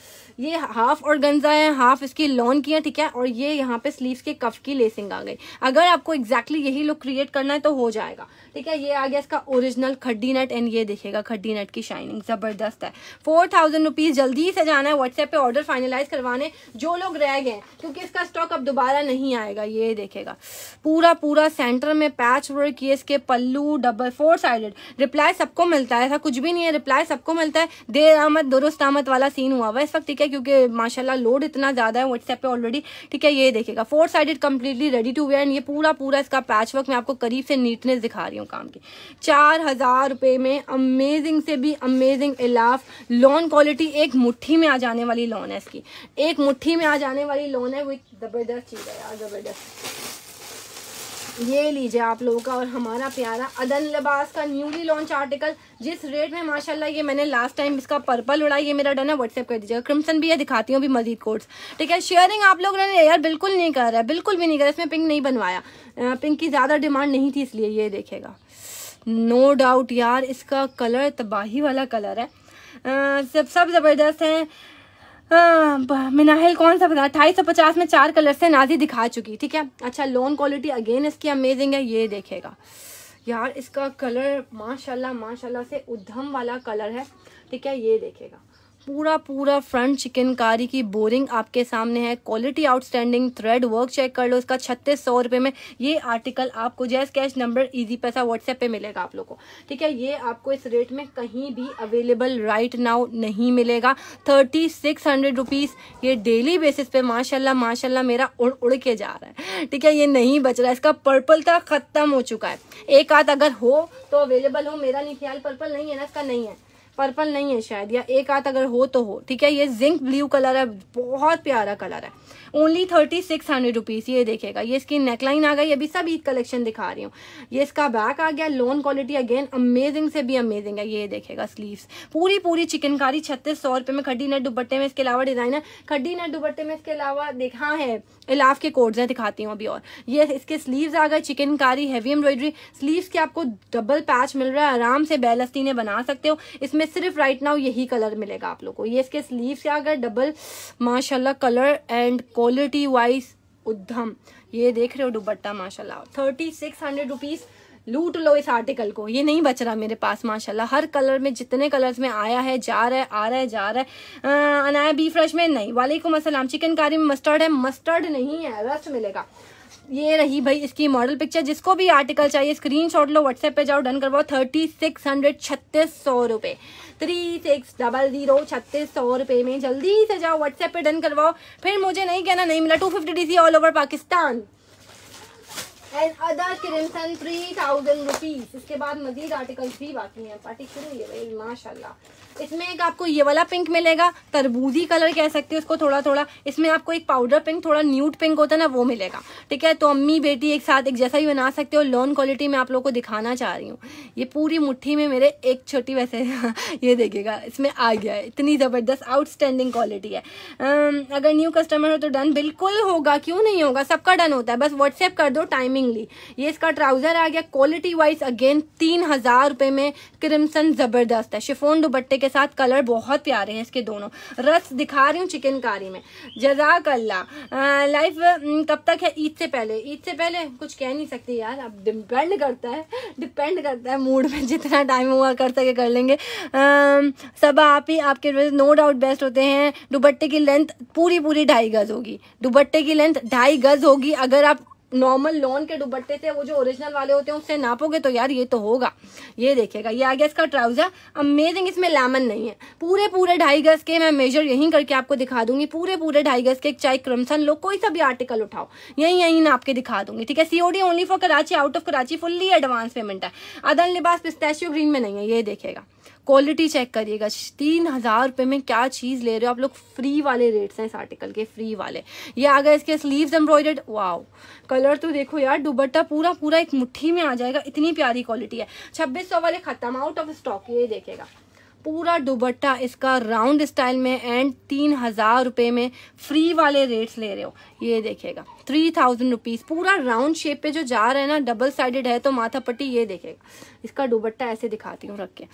ये हाफ और गंजा है हाफ इसकी लॉन की है ठीक है और ये यहाँ पे स्लीव के कफ की लेसिंग आ गई अगर आपको एग्जैक्टली exactly यही लुक क्रिएट करना है तो हो जाएगा ठीक है ये आ गया इसका ओरिजिनल खड्डी नेट एंड ये देखेगा जाएगा खड्डी नट की शाइनिंग ज़बरदस्त है फोर थाउजेंड रुपीज़ जल्दी से जाना है व्हाट्सएप पे ऑर्डर फाइनलाइज करवाने जो लोग रह गए क्योंकि इसका स्टॉक अब दोबारा नहीं आएगा ये देखेगा पूरा पूरा सेंटर में पैच वर्क ये इसके पल्लू डबल फोर साइडेड रिप्लाई सबको मिलता है ऐसा कुछ भी नहीं है रिप्लाई सबको मिलता है देर आमद दुरुस्त आमद वाला सीन हुआ हुआ इस वक्त ठीक है क्योंकि माशाला लोड इतना ज़्यादा है व्हाट्सएप पे ऑलरेडी ठीक है ये देखेगा four sided completely ready to wear ये पूरा पूरा इसका पैच वर्क मैं आपको करीब से नीटनेस दिखा रही हूँ काम की चार हज़ार रुपए में अमे अमेजिंग से भी अमेजिंग इलाफ लॉन क्वालिटी एक मुट्ठी में आ जाने वाली लोन है इसकी एक मुट्ठी में आ जाने वाली लोन है वो एक ज़बरदस्त चीज़ है यार ज़बरदस्त ये लीजिए आप लोगों का और हमारा प्यारा अदन लिबास का न्यूली लॉन्च आर्टिकल जिस रेट में माशाल्लाह ये मैंने लास्ट टाइम इसका पर्पल उड़ा ये मेरा डन है व्हाट्सएप कर दीजिएगा क्रिमसन भी है दिखाती हूँ अभी मजीद कोड्स ठीक है शेयरिंग आप लोगों ने यार बिल्कुल नहीं कर रहा है बिल्कुल भी नहीं कर रहा इसमें पिंक नहीं बनवाया पिंक की ज़्यादा डिमांड नहीं थी इसलिए ये देखेगा नो no डाउट यार इसका कलर तबाही वाला कलर है आ, सब सब ज़बरदस्त है मिनाहिल कौन सा बता ढाई सौ पचास में चार कलर से नाजी दिखा चुकी ठीक है अच्छा लोन क्वालिटी अगेन इसकी अमेजिंग है ये देखेगा यार इसका कलर माशाल्लाह माशाल्लाह से उधम वाला कलर है ठीक है ये देखेगा पूरा पूरा फ्रंट चिकनकारी की बोरिंग आपके सामने है quality outstanding thread work check कर लो इसका छत्तीस सौ रुपये में ये आर्टिकल आपको JazzCash number Easypaisa WhatsApp पे मिलेगा आप लोग को ठीक है ये आपको इस रेट में कहीं भी अवेलेबल राइट नाउ नहीं मिलेगा थर्टी सिक्स हंड्रेड रुपीज़ ये डेली बेसिस पे माशाला माशाला मेरा उड़ उड़ के जा रहा है ठीक है ये नहीं बच रहा है इसका पर्पल था ख़त्म हो चुका है एक आध अगर हो तो अवेलेबल हो मेरा नहीं ख्याल पर्पल नहीं है ना इसका नहीं है पर्पल नहीं है शायद या एक आध अगर हो तो हो ठीक है ये जिंक ब्लू कलर है बहुत प्यारा कलर है only thirty six hundred rupees ये देखेगा ये इसकी नेकलाइन आ गई अभी सब ईद कलेक्शन दिखा रही हूँ ये इसका बैक आ गया लोन क्वालिटी अगेन अमेजिंग से भी अमेजिंग है ये देखेगा स्लीव्स पूरी पूरी चिकनकारी छत्तीस सौ रुपये में खड्डी नेट दुपट्टे में इसके अलावा डिज़ाइन है खड्डी नट दुपट्टे में इसके अलावा देखा हाँ है इलाफ के कोड्स है दिखाती हूँ अभी और ये इसके स्लीव आ गए चिकनकारी हैवी एम्ब्रॉयडरी स्लीव के आपको डबल पैच मिल रहा है आराम से बेलस्ती ने बना सकते हो इसमें में सिर्फ राइट नाउ यही कलर मिलेगा आप लोगों को ये इसके स्लीव से गए डबल माशाल्लाह कलर एंड क्वालिटी वाइज उद्धम ये देख रहे हो दुबट्टा माशाल्लाह थर्टी सिक्स हंड्रेड रुपीज़ लूट लो इस आर्टिकल को ये नहीं बच रहा मेरे पास माशाल्लाह हर कलर में जितने कलर्स में आया है जा रहा है आ रहा है जा रहा है अं, अनाया बी फ्रेश में नहीं वालेकुम असलम चिकनकारी में मस्टर्ड है मस्टर्ड नहीं है रस्ट मिलेगा ये रही भाई इसकी मॉडल पिक्चर जिसको भी आर्टिकल चाहिए स्क्रीन शॉट लो व्हाट्सएप पे जाओ डन करवाओ थर्टी सिक्स हंड्रेड छत्तीस सौ रुपये थ्री सिक्स डबल जीरो छत्तीस सौ रुपये में जल्दी से जाओ व्हाट्सएप पे डन करवाओ फिर मुझे नहीं कहना नहीं मिला two fifty D C all over Pakistan and other crimson three thousand rupees इसके बाद मजीद आर्टिकल्स भी बाकी हैं पार्टी शुरू हुई है भाई माशाला इसमें एक आपको ये वाला पिंक मिलेगा तरबूजी कलर कह सकते हो उसको थोड़ा थोड़ा इसमें आपको एक पाउडर पिंक थोड़ा न्यूट पिंक होता है ना वो मिलेगा ठीक है तो अम्मी बेटी एक साथ एक जैसा भी बना सकते हो लॉन क्वालिटी में आप लोग को दिखाना चाह रही हूँ ये पूरी मुट्ठी में मेरे एक छोटी वैसे [LAUGHS] ये देखिएगा इसमें आ गया है इतनी ज़बरदस्त आउटस्टैंडिंग क्वालिटी है अगर न्यू कस्टमर हो तो डन बिल्कुल होगा क्यों नहीं होगा सबका डन होता है बस व्हाट्सएप कर दो टाइमिंगली ये इसका ट्राउज़र आ गया क्वालिटी वाइज अगेन तीन हज़ार रुपए में क्रिमसन ज़बरदस्त है शिफोन दुपट्टे के के साथ कलर बहुत प्यारे हैं इसके दोनों रस दिखा रही हूँ चिकनकारी में जजाक अल्लाह लाइफ कब तक है ईद से पहले ईद से पहले कुछ कह नहीं सकती यार अब डिपेंड करता है डिपेंड करता है मूड में जितना टाइम हुआ कर सके कर लेंगे आ, सब आप ही आपके नो डाउट बेस्ट होते हैं दुबट्टे की लेंथ पूरी पूरी ढाई गज होगी दुबट्टे की लेंथ ढाई गज होगी अगर आप नॉर्मल लॉन के दुपट्टे थे वो जो ओरिजिनल वाले होते हैं उससे नापोगे तो यार ये तो होगा ये देखेगा ये आ गया इसका ट्राउजर अमेजिंग इसमें लेमन नहीं है पूरे पूरे ढाई गज के मैं मेजर यहीं करके आपको दिखा दूंगी पूरे पूरे ढाई गज के चाहे क्रमसन लो कोई सा भी आर्टिकल उठाओ यहीं यहीं ना आपके दिखा दूंगी ठीक है COD only for Karachi out of Karachi fully advance payment है अदन लिबास पिस्तैशियो ग्रीन में नहीं है ये देखेगा क्वालिटी चेक करिएगा तीन हज़ार रुपये में क्या चीज़ ले रहे हो आप लोग फ्री वाले रेट्स हैं इस आर्टिकल के फ्री वाले ये आ गए इसके स्लीव्स एम्ब्रॉयडर्ड वाओ कलर तो देखो यार दुबट्टा पूरा पूरा एक मुट्ठी में आ जाएगा इतनी प्यारी क्वालिटी है छब्बीस सौ वाले ख़त्म आउट ऑफ स्टॉक ये देखेगा पूरा दुबट्टा इसका राउंड स्टाइल में एंड तीन हज़ार रुपये में फ्री वाले रेट्स ले रहे हो ये देखेगा थ्री थाउजेंड रुपीज़ पूरा राउंड शेप पे जो जा रहा है ना डबल साइडेड है तो माथा पट्टी ये देखेगा इसका दुबट्टा ऐसे दिखाती हूँ रख के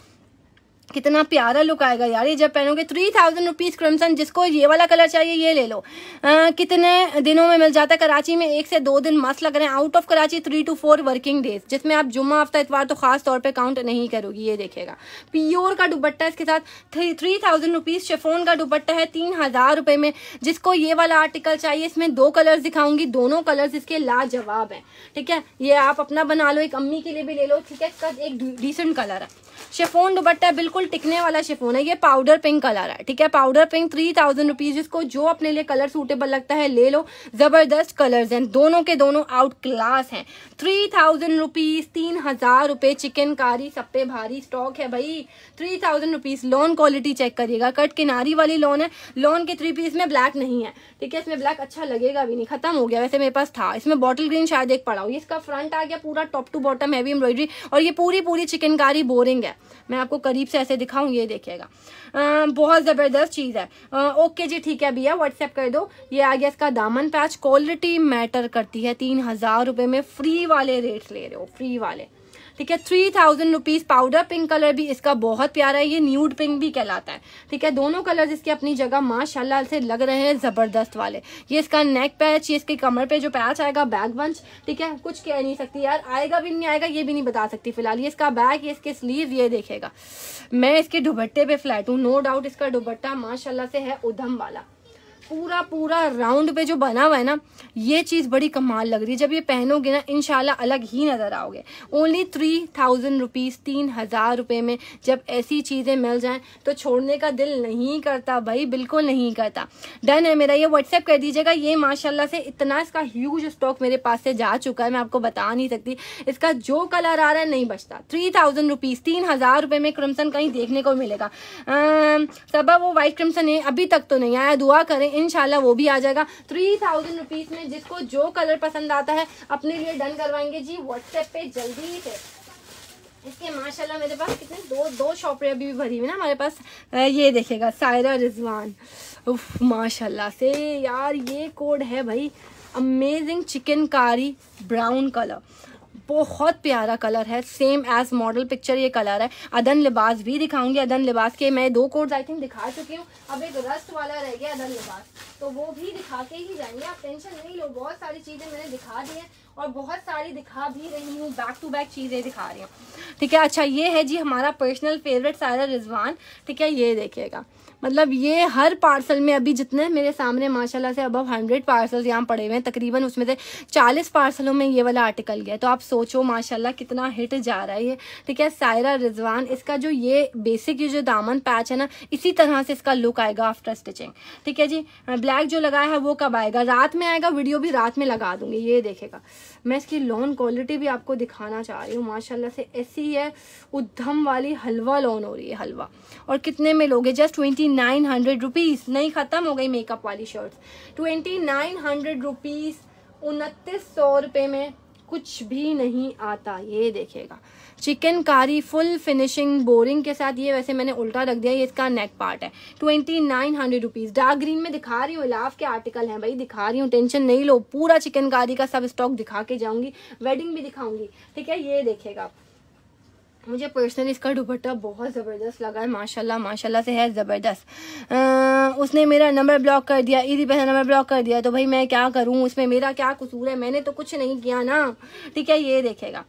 कितना प्यारा लुक आएगा यार ये जब पहनोगे थ्री थाउजेंड रुपीज़ क्रमसन जिसको ये वाला कलर चाहिए ये ले लो आ, कितने दिनों में मिल जाता है कराची में एक से दो दिन मस्त लग रहे हैं out of Karachi three two four working days जिसमें आप जुम्मा हफ्ता इतवार तो खास तौर पर काउंट नहीं करोगी ये देखेगा प्योर का दुपट्टा इसके साथ थ्री थाउजेंड रुपीज़ शेफोन का दुपट्टा है तीन हज़ार रुपए में जिसको ये वाला आर्टिकल चाहिए इसमें दो कलर दिखाऊंगी दोनों कलर इसके लाजवाब है ठीक है ये आप अपना बना लो एक अम्मी के लिए भी ले लो ठीक है इसका एक डिसेंट कलर है शेफोन दुपट्टा बिल्कुल टिकने वाला शेफोन है ये पाउडर पिंक कलर है ठीक है powder pink three thousand rupees इसको जो अपने लिए कलर सूटेबल लगता है ले लो जबरदस्त कलर्स हैं दोनों के दोनों आउट क्लास हैं थ्री थाउजेंड रुपीज तीन हजार रुपए चिकनकारी सब पे भारी स्टॉक है भाई three thousand rupees lawn quality check करिएगा कट किनारी वाली लॉन है लॉन के थ्री पीस में ब्लैक नहीं है ठीक है इसमें ब्लैक अच्छा लगेगा भी नहीं खत्म हो गया वैसे मेरे पास था इसमें बॉटल ग्रीन शायद एक पड़ा हो इसका फ्रंट आ गया पूरा top to bottom heavy embroidery और ये पूरी पूरी चिकनकारी बोरिंग है मैं आपको करीब से ऐसे दिखाऊँ ये देखिएगा बहुत ज़बरदस्त चीज़ है आ, ओके जी ठीक है भैया व्हाट्सएप कर दो ये आ गया इसका दामन पैच क्वालिटी मैटर करती है तीन हज़ार रुपये में फ्री वाले रेट ले रहे हो फ्री वाले ठीक है three thousand rupees powder pink colour भी इसका बहुत प्यारा है ये न्यूड पिंक भी कहलाता है ठीक है दोनों कलर इसके अपनी जगह माशाला से लग रहे हैं जबरदस्त वाले ये इसका नेक पैच ये इसके कमर पे जो पैच आएगा बैक बंच ठीक है कुछ कह नहीं सकती यार आएगा भी नहीं आएगा ये भी नहीं बता सकती फिलहाल ये इसका बैक ये इसके स्लीव ये देखेगा मैं इसके दुबट्टे पे फ्लैट हूँ नो डाउट इसका दुबट्टा माशाला से है उधम वाला पूरा पूरा राउंड पे जो बना हुआ है ना ये चीज़ बड़ी कमाल लग रही है जब ये पहनोगे ना इनशाला अलग ही नज़र आओगे ओनली थ्री थाउजेंड रुपीज़ तीन हज़ार रुपये में जब ऐसी चीज़ें मिल जाएं तो छोड़ने का दिल नहीं करता भाई बिल्कुल नहीं करता डन है मेरा ये व्हाट्सएप कर दीजिएगा ये माशाला से इतना इसका ह्यूज स्टॉक मेरे पास से जा चुका है मैं आपको बता नहीं सकती इसका जो कलर आ रहा है नहीं बचता थ्री थाउजेंड रुपीज़ तीन हज़ार रुपये में क्रिमसन कहीं देखने को मिलेगा सबा वो वाइट क्रिमसन है अभी तक तो नहीं आया दुआ करें इनशाला वो भी आ जाएगा थ्री थाउजेंड रुपीज में जिसको जो कलर पसंद आता है अपने लिए डन करवाएंगे जी व्हाट्सएप पे जल्दी से इसके माशाल्लाह मेरे पास कितने दो दो शॉपरें अभी भी भरी हुई ना हमारे पास ये देखेगा सायरा रिजवान उफ माशाला से यार ये कोड है भाई अमेजिंग चिकनकारी ब्राउन कलर बहुत प्यारा कलर है सेम एज मॉडल पिक्चर ये कलर है अदन लिबास भी दिखाऊंगी अदन लिबास के मैं दो कोड्स आई थिंक दिखा चुकी हूँ अब एक रस्ट वाला रह गया अदन लिबास तो वो भी दिखा के ही जाएंगे आप टेंशन नहीं लो बहुत सारी चीज़ें मैंने दिखा दी है और बहुत सारी दिखा भी रही हूँ बैक टू बैक चीज़ें दिखा रही हूँ ठीक है अच्छा ये है जी हमारा पर्सनल फेवरेट सारा रिजवान ठीक है ये देखिएगा मतलब ये हर पार्सल में अभी जितने मेरे सामने माशाल्लाह से अबव हंड्रेड पार्सल्स यहाँ पड़े हुए हैं तकरीबन उसमें से चालीस पार्सलों में ये वाला आर्टिकल गया तो आप सोचो माशाल्लाह कितना हिट जा रहा है ये ठीक है सायरा रिजवान इसका जो ये बेसिक ये जो दामन पैच है ना इसी तरह से इसका लुक आएगा आफ्टर स्टिचिंग ठीक है जी ब्लैक जो लगाया है वो कब आएगा रात में आएगा वीडियो भी रात में लगा दूंगी ये देखेगा मैं इसकी लोन क्वालिटी भी आपको दिखाना चाह रही हूँ माशाला से ऐसी है उद्धम वाली हलवा लोन हो रही है हलवा और कितने में लोगे just twenty nine hundred rupees नहीं ख़त्म हो गई मेकअप वाली shirts twenty nine hundred rupees उनतीस सौ रुपये में कुछ भी नहीं आता ये देखेगा चिकन कारी फुल फिनिशिंग बोरिंग के साथ ये वैसे मैंने उल्टा रख दिया ये इसका नेक पार्ट है twenty nine hundred rupees dark green में दिखा रही हूँ लाफ के आर्टिकल हैं भाई दिखा रही हूँ टेंशन नहीं लो पूरा चिकन कारी का सब स्टॉक दिखा के जाऊँगी वेडिंग भी दिखाऊंगी ठीक है ये देखेगा आप मुझे पर्सनली इसका दुपट्टा बहुत ज़बरदस्त लगा है माशाल्लाह माशाल्लाह से है ज़बरदस्त उसने मेरा नंबर ब्लॉक कर दिया ईदी पैसा नंबर ब्लॉक कर दिया तो भाई मैं क्या करूँ उसमें मेरा क्या कसूर है मैंने तो कुछ नहीं किया ना ठीक है ये देखेगा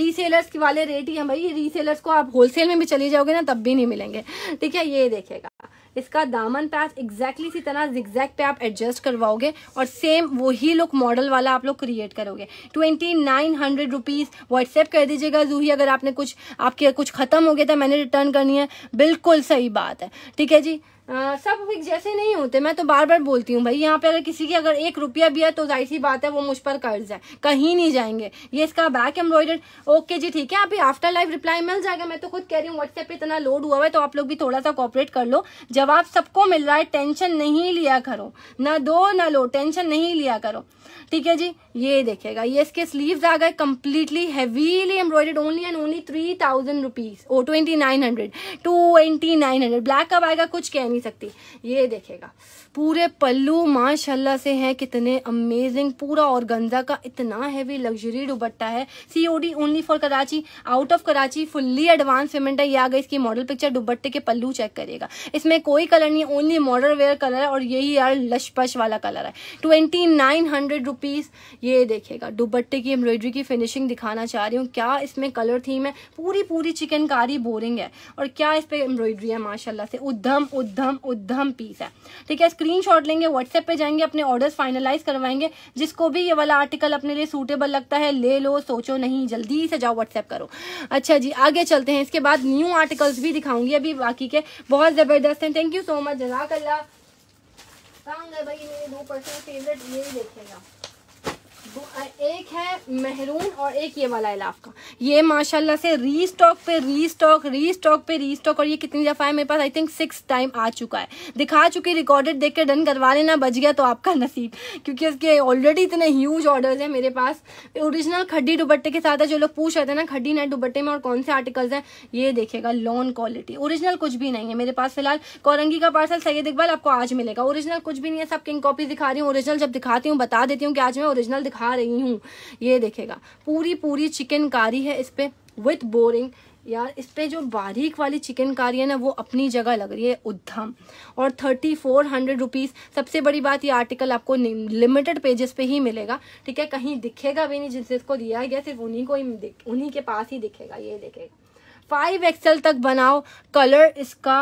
रीसेलर्स के वाले रेट ही हैं भाई रीसेलर्स को आप होलसेल में भी चले जाओगे ना तब भी नहीं मिलेंगे ठीक है ये देखेगा इसका दामन पैच एग्जैक्टली इसी तरह जिक्जैक पे आप एडजस्ट करवाओगे और सेम वही लुक मॉडल वाला आप लोग क्रिएट करोगे twenty nine hundred rupees WhatsApp कर दीजिएगा जूही अगर आपने कुछ आपके कुछ ख़त्म हो गया था मैंने रिटर्न करनी है बिल्कुल सही बात है ठीक है जी आ, सब फिक्स जैसे नहीं होते मैं तो बार बार बोलती हूँ भाई यहाँ पे अगर किसी की अगर एक रुपया भी है तो जाहिर सी बात है वो मुझ पर कर्ज है कहीं नहीं जाएंगे ये इसका बैक एम्ब्रॉयडर्ड ओके जी ठीक है अभी आफ्टर लाइफ रिप्लाई मिल जाएगा मैं तो खुद कह रही हूँ व्हाट्सएप पे इतना लोड हुआ है तो आप लोग भी थोड़ा सा कॉपरेट कर लो जवाब सबको मिल रहा है टेंशन नहीं लिया करो ना दो ना लो टेंशन नहीं लिया करो ठीक है जी ये देखिएगा ये इसके स्लीव्स आ गए completely heavily embroidered only and only three thousand rupees oh twenty nine hundred to twenty nine hundred black कब आएगा कुछ कह नहीं सकती ये देखेगा पूरे पल्लू माशाल्लाह से हैं कितने अमेजिंग पूरा और गंजा का इतना हैवी लग्जरी दुबट्टा है COD only for Karachi out of Karachi fully advance payment है ये आ गई इसकी मॉडल पिक्चर दुबट्टे के पल्लू चेक करिएगा इसमें कोई कलर नहीं ओनली मॉडल वेयर कलर है और यही यार लशपश वाला कलर है ट्वेंटी नाइन हंड्रेड रुपीज ये देखेगा दुबट्टे की एम्ब्रॉयडरी की फिनिशिंग दिखाना चाह रही हूँ क्या इसमें कलर थीम है पूरी पूरी चिकनकारी बोरिंग है और क्या इस पर एम्ब्रॉयडरी है माशाला से उद्धम उद्धम उद्धम पीस है ठीक है स्क्रीनशॉट लेंगे व्हाट्सएप पे जाएंगे अपने ऑर्डर्स फाइनलाइज करवाएंगे जिसको भी ये वाला आर्टिकल अपने लिए सूटेबल लगता है ले लो सोचो नहीं जल्दी से जाओ व्हाट्सएप करो अच्छा जी आगे चलते हैं इसके बाद न्यू आर्टिकल्स भी दिखाऊंगी अभी बाकी के बहुत ज़बरदस्त हैं थैंक यू सो मच जजाकल्ला कहाँ गए भाई मेरे दो पर्सनल फेवरेट ये ही देखेगा एक है मेहरून और एक ये वाला इलाफ का ये माशाल्लाह से री स्टॉक पे री स्टॉक री स्टॉक पे री स्टॉक और ये कितनी दफ़ा है मेरे पास आई थिंक सिक्स टाइम आ चुका है दिखा चुकी रिकॉर्डेड देख के डन करवा लेना बच गया तो आपका नसीब क्योंकि इसके ऑलरेडी इतने ह्यूज ऑर्डर्स हैं मेरे पास ओरिजिनल खड्डी दुबट्टे के साथ है जो लोग पूछ रहे थे ना खड्डी नेट दुबट्टे में और कौन से आर्टिकल्स हैं ये देखेगा लॉन क्वालिटी ओरिजिनल कुछ भी नहीं है मेरे पास फिलहाल कोरंगी का पार्सल सैयद इकबाल आपको आज मिलेगा ओरिजिनल कुछ भी नहीं है सब किंग कॉपी दिखा रही हूँ ओरिजिनल जब दिखाती हूँ बता देती हूँ कि आज मैं ओरिजिनल दिखा दिखा रही हूँ ये देखेगा पूरी पूरी चिकनकारी है इस पर विथ बोरिंग यार इस पर जो बारीक वाली चिकनकारी है ना वो अपनी जगह लग रही है उद्धम और थर्टी फोर हंड्रेड रुपीज़ सबसे बड़ी बात ये आर्टिकल आपको लिमिटेड पेजेस पे ही मिलेगा ठीक है कहीं दिखेगा भी नहीं जिनसे इसको दिया गया सिर्फ उन्हीं को ही उन्हीं के पास ही दिखेगा ये देखेगा फाइव एक्सएल तक बनाओ कलर इसका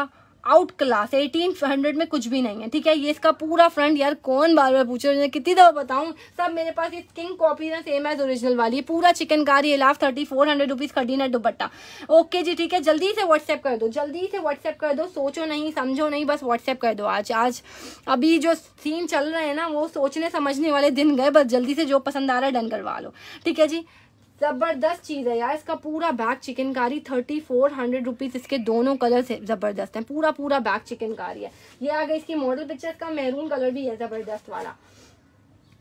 आउट क्लास एटीन हंड्रेड में कुछ भी नहीं है ठीक है ये इसका पूरा फ्रंट यार कौन बार बार पूछे मुझे कितनी दफा बताऊँ सब मेरे पास ये किंग कॉपी ना सेम है ओरिजिनल वाली पूरा चिकनकारी ये लाफ थर्टी फोर हंड्रेड रुपीज खर्टीन है दुपट्टा ओके जी ठीक है जल्दी से व्हाट्सएप कर दो जल्दी से व्हाट्सएप कर दो सोचो नहीं समझो नहीं बस व्हाट्सएप कर दो आज आज अभी जो सीन चल रहे हैं ना वो सोचने समझने वाले दिन गए बस जल्दी से जो पसंद आ रहा है डन करवा लो ठीक है जी जबरदस्त चीज है यार इसका पूरा bag chikankari thirty four hundred rupees इसके दोनों कलर्स जबरदस्त हैं पूरा पूरा बैग चिकनकारी है ये आ गई इसकी मॉडल पिक्चर का मेहरून कलर भी है जबरदस्त वाला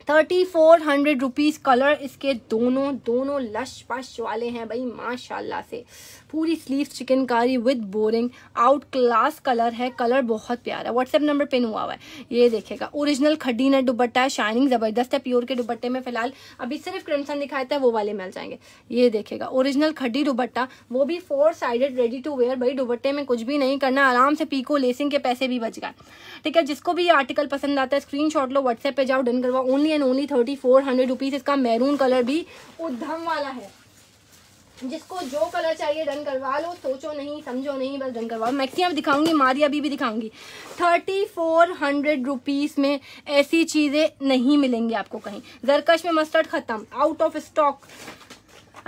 thirty four hundred rupees colour इसके दोनों दोनों लश पश वाले हैं भाई माशाल्लाह से पूरी sleeve chikankari with boring out class colour है कलर बहुत प्यारा है व्हाट्सएप नंबर पिन हुआ हुआ है ये देखेगा ओरिजिनल खड्डी नट दुबट्टा है शाइनिंग ज़बरदस्त है प्योर के दुबट्टे में फिलहाल अभी सिर्फ क्रिमसन दिखाया था वो वाले मिल जाएंगे ये देखेगा ओरिजिनल खड्डी दुबट्टा वो भी four sided ready to wear भाई दुबट्टे में कुछ भी नहीं करना आराम से पीको लेसिंग के पैसे भी बच गए ठीक है जिसको भी ये आर्टिकल पसंद आता है स्क्रीन लो व्हाट्सएप पर जाओ डन करवाओ only and only thirty four hundred rupees इसका मैरून कलर भी उद्धम वाला है जिसको जो कलर चाहिए डन करवा लो सोचो नहीं समझो नहीं बस डन करवाओ मैक्सिमम दिखाऊंगी मारी अभी भी दिखाऊंगी थर्टी फोर हंड्रेड रुपीज़ में ऐसी चीज़ें नहीं मिलेंगी आपको कहीं जरकश में मस्टर्ड ख़त्म आउट ऑफ स्टॉक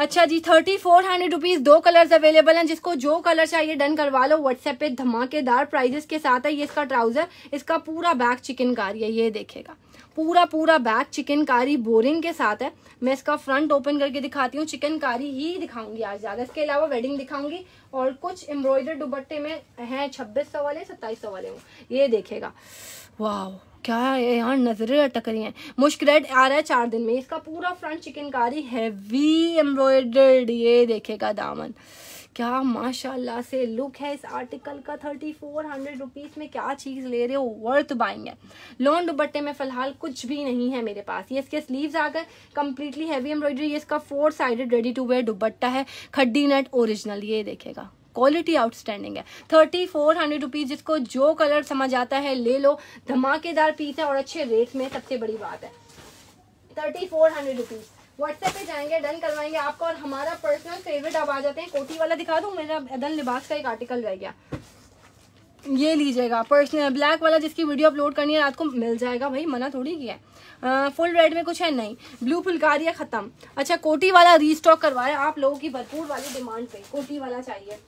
अच्छा जी थर्टी फोर हंड्रेड रुपीज दो कलर्स अवेलेबल हैं जिसको जो कलर चाहिए डन करवा लो व्हाट्सएप पे धमाकेदार प्राइजेस के साथ है ये इसका ट्राउजर इसका पूरा बैग चिकनकारी है ये देखेगा पूरा पूरा बैग चिकनकारी बोरिंग के साथ है मैं इसका फ्रंट ओपन करके दिखाती हूँ चिकनकारी ही दिखाऊंगी आज ज़्यादा इसके अलावा वेडिंग दिखाऊंगी और कुछ एम्ब्रॉयडर दुबट्टे में है छब्बीस सौ वाले सत्ताईस सौ वाले हूँ ये देखेगा वाह क्या है यार नज़रें अटक रही हैं मुश्किल आ रहा है चार दिन में इसका पूरा फ्रंट चिकनकारी हैवी एम्ब्रॉयडर्ड ये देखेगा दामन क्या माशाल्लाह से लुक है इस आर्टिकल का थर्टी फोर हंड्रेड रुपीज़ में क्या चीज़ ले रहे हो वर्थ बाइंग है लोन दुपट्टे में फ़िलहाल कुछ भी नहीं है मेरे पास ये इसके स्लीव्स आ गए कम्प्लीटली हैवी एम्ब्रॉयडरी ये इसका four sided ready to wear dupatta है खड्डी नेट ओरिजिनल ये देखेगा क्वालिटी आउटस्टैंडिंग है थर्टी फोर हंड्रेड रुपीज़ जिसको जो कलर समझ आता है ले लो धमाकेदार पीस है और अच्छे रेट में सबसे बड़ी बात है thirty four hundred rupees WhatsApp पे जाएंगे डन करवाएंगे आपको और हमारा पर्सनल फेवरेट अब आ जाते हैं कोटी वाला दिखा दूँ मेरा अदन लिबास का एक आर्टिकल रह गया ये लीजिएगा पर्सनल ब्लैक वाला जिसकी वीडियो अपलोड करनी है रात को मिल जाएगा भाई मना थोड़ी किया है फुल रेड में कुछ है नहीं ब्लू फुलकारिया खत्म अच्छा कोटी वाला रीस्टॉक करवाया आप लोगों की भरपूर वाली डिमांड पे कोटी वाला चाहिए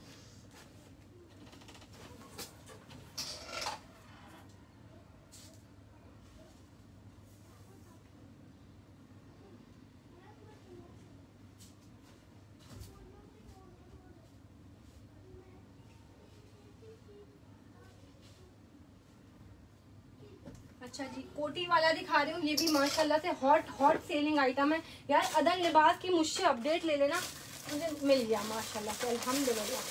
कोटी वाला दिखा रही हूँ ये भी माशाल्लाह से हॉट हॉट सेलिंग आइटम है यार अदन लिबास की मुझसे अपडेट ले लेना मुझे मिल गया माशाल्लाह से अल्हम्दुलिल्लाह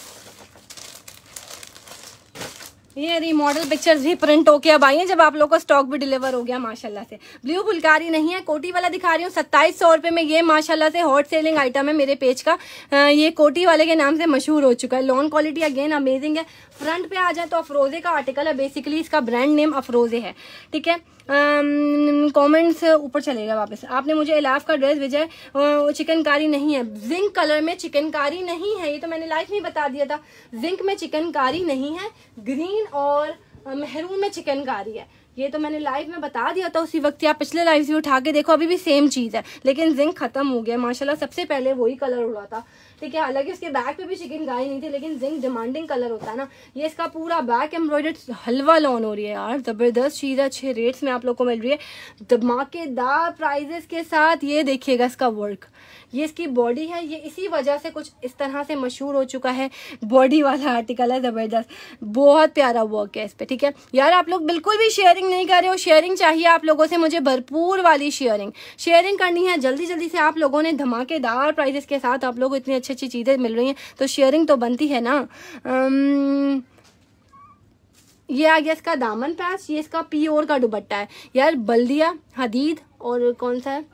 ये मॉडल पिक्चर्स भी प्रिंट होके अब आई हैं जब आप लोग का स्टॉक भी डिलीवर हो गया माशाल्लाह से ब्लू फुलकारी नहीं है कोटी वाला दिखा रही हूँ सत्ताईस सौ रुपये में ये माशाल्लाह से हॉट सेलिंग आइटम है मेरे पेज का आ, ये कोटी वाले के नाम से मशहूर हो चुका है लॉन क्वालिटी अगेन अमेजिंग है फ्रंट पे आ जाए तो अफरोजे का आर्टिकल है बेसिकली इसका ब्रांड नेम अफरोजे है ठीक है कमेंट्स um, ऊपर चलेगा वापस आपने मुझे इलाफ का ड्रेस भेजा है चिकनकारी नहीं है जिंक कलर में चिकनकारी नहीं है ये तो मैंने लाइफ में बता दिया था जिंक में चिकनकारी नहीं है ग्रीन और मेहरून में चिकनकारी है ये तो मैंने लाइव में बता दिया था उसी वक्त आप पिछले लाइव से उठा के देखो अभी भी सेम चीज़ है लेकिन जिंक खत्म हो गया माशाल्लाह सबसे पहले वही कलर उड़ा था ठीक है हालांकि उसके बैक पे भी चिकन गाय नहीं थी लेकिन जिंक डिमांडिंग कलर होता है ना ये इसका पूरा बैक एम्ब्रॉयडर्ड हलवा लॉन हो रही है यार ज़बरदस्त चीज़ अच्छे रेट्स में आप लोग को मिल रही है धमाकेदार प्राइजेस के साथ ये देखिएगा इसका वर्क ये इसकी बॉडी है ये इसी वजह से कुछ इस तरह से मशहूर हो चुका है बॉडी वाला आर्टिकल है ज़बरदस्त बहुत प्यारा वर्क है इस पर ठीक है यार आप लोग बिल्कुल भी शेयरिंग नहीं कर रहे हो शेयरिंग चाहिए आप लोगों से मुझे भरपूर वाली शेयरिंग शेयरिंग करनी है जल्दी जल्दी से आप लोगों ने धमाकेदार प्राइजेस के साथ आप लोगों को इतनी अच्छी अच्छी चीज़ें मिल रही हैं तो शेयरिंग तो बनती है ना ये आ गया इसका दामन पैस ये इसका प्योर का दुबट्टा है यार बल्दिया हदीद और कौन सा है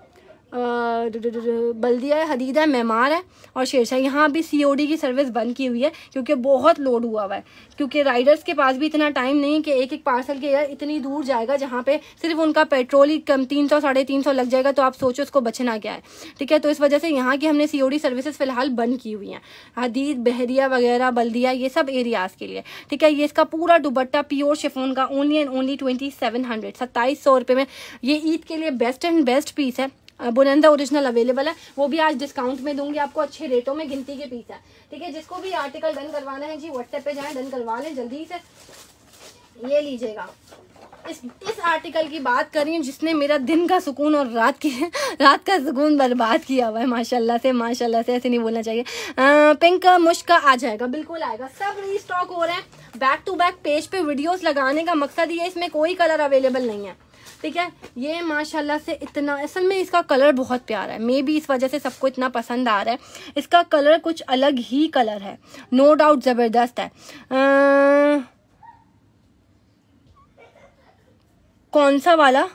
बल्दिया है हदीदा है मेमार है और शेरशाह यहाँ भी सीओडी की सर्विस बंद की हुई है क्योंकि बहुत लोड हुआ हुआ है क्योंकि राइडर्स के पास भी इतना टाइम नहीं कि एक एक पार्सल के यार इतनी दूर जाएगा जहाँ पे सिर्फ उनका पेट्रोल ही कम तीन सौ साढ़े तीन सौ लग जाएगा तो आप सोचो उसको बचना क्या है ठीक है तो इस वजह से यहाँ की हमने डी सर्विसेज फ़िलहाल बंद की हुई हैं हदीद बहरिया वगैरह बल्दिया ये सब एरियाज़ के लिए ठीक है ये इसका पूरा दुबट्टा प्योर शिफोन का only and only twenty seven hundred सत्ताईस सौ रुपये में ये ईद के लिए बेस्ट एंड बेस्ट पीस है बुनंदा ओरिजिनल अवेलेबल है वो भी आज डिस्काउंट में दूंगी आपको अच्छे रेटों में गिनती के पीस है ठीक है जिसको भी आर्टिकल डन करवाना है जी व्हाट्सएप पे जाए डन करवा लें जल्दी से ये लीजिएगा इस इस आर्टिकल की बात करें जिसने मेरा दिन का सुकून और रात की रात का सुकून बर्बाद किया हुआ है माशाल्लाह से माशाल्लाह से ऐसे नहीं बोलना चाहिए आ, पिंक मुश्क आ जाएगा बिल्कुल आएगा सब रीस्टॉक हो रहे हैं बैक टू बैक पेज पे वीडियोस लगाने का मकसद ये इसमें कोई कलर अवेलेबल नहीं है ठीक है ये माशाल्लाह से इतना असल में इसका कलर बहुत प्यारा है मे भी इस वजह से सबको इतना पसंद आ रहा है इसका कलर कुछ अलग ही कलर है नो डाउट ज़बरदस्त है आ, कौन सा वाला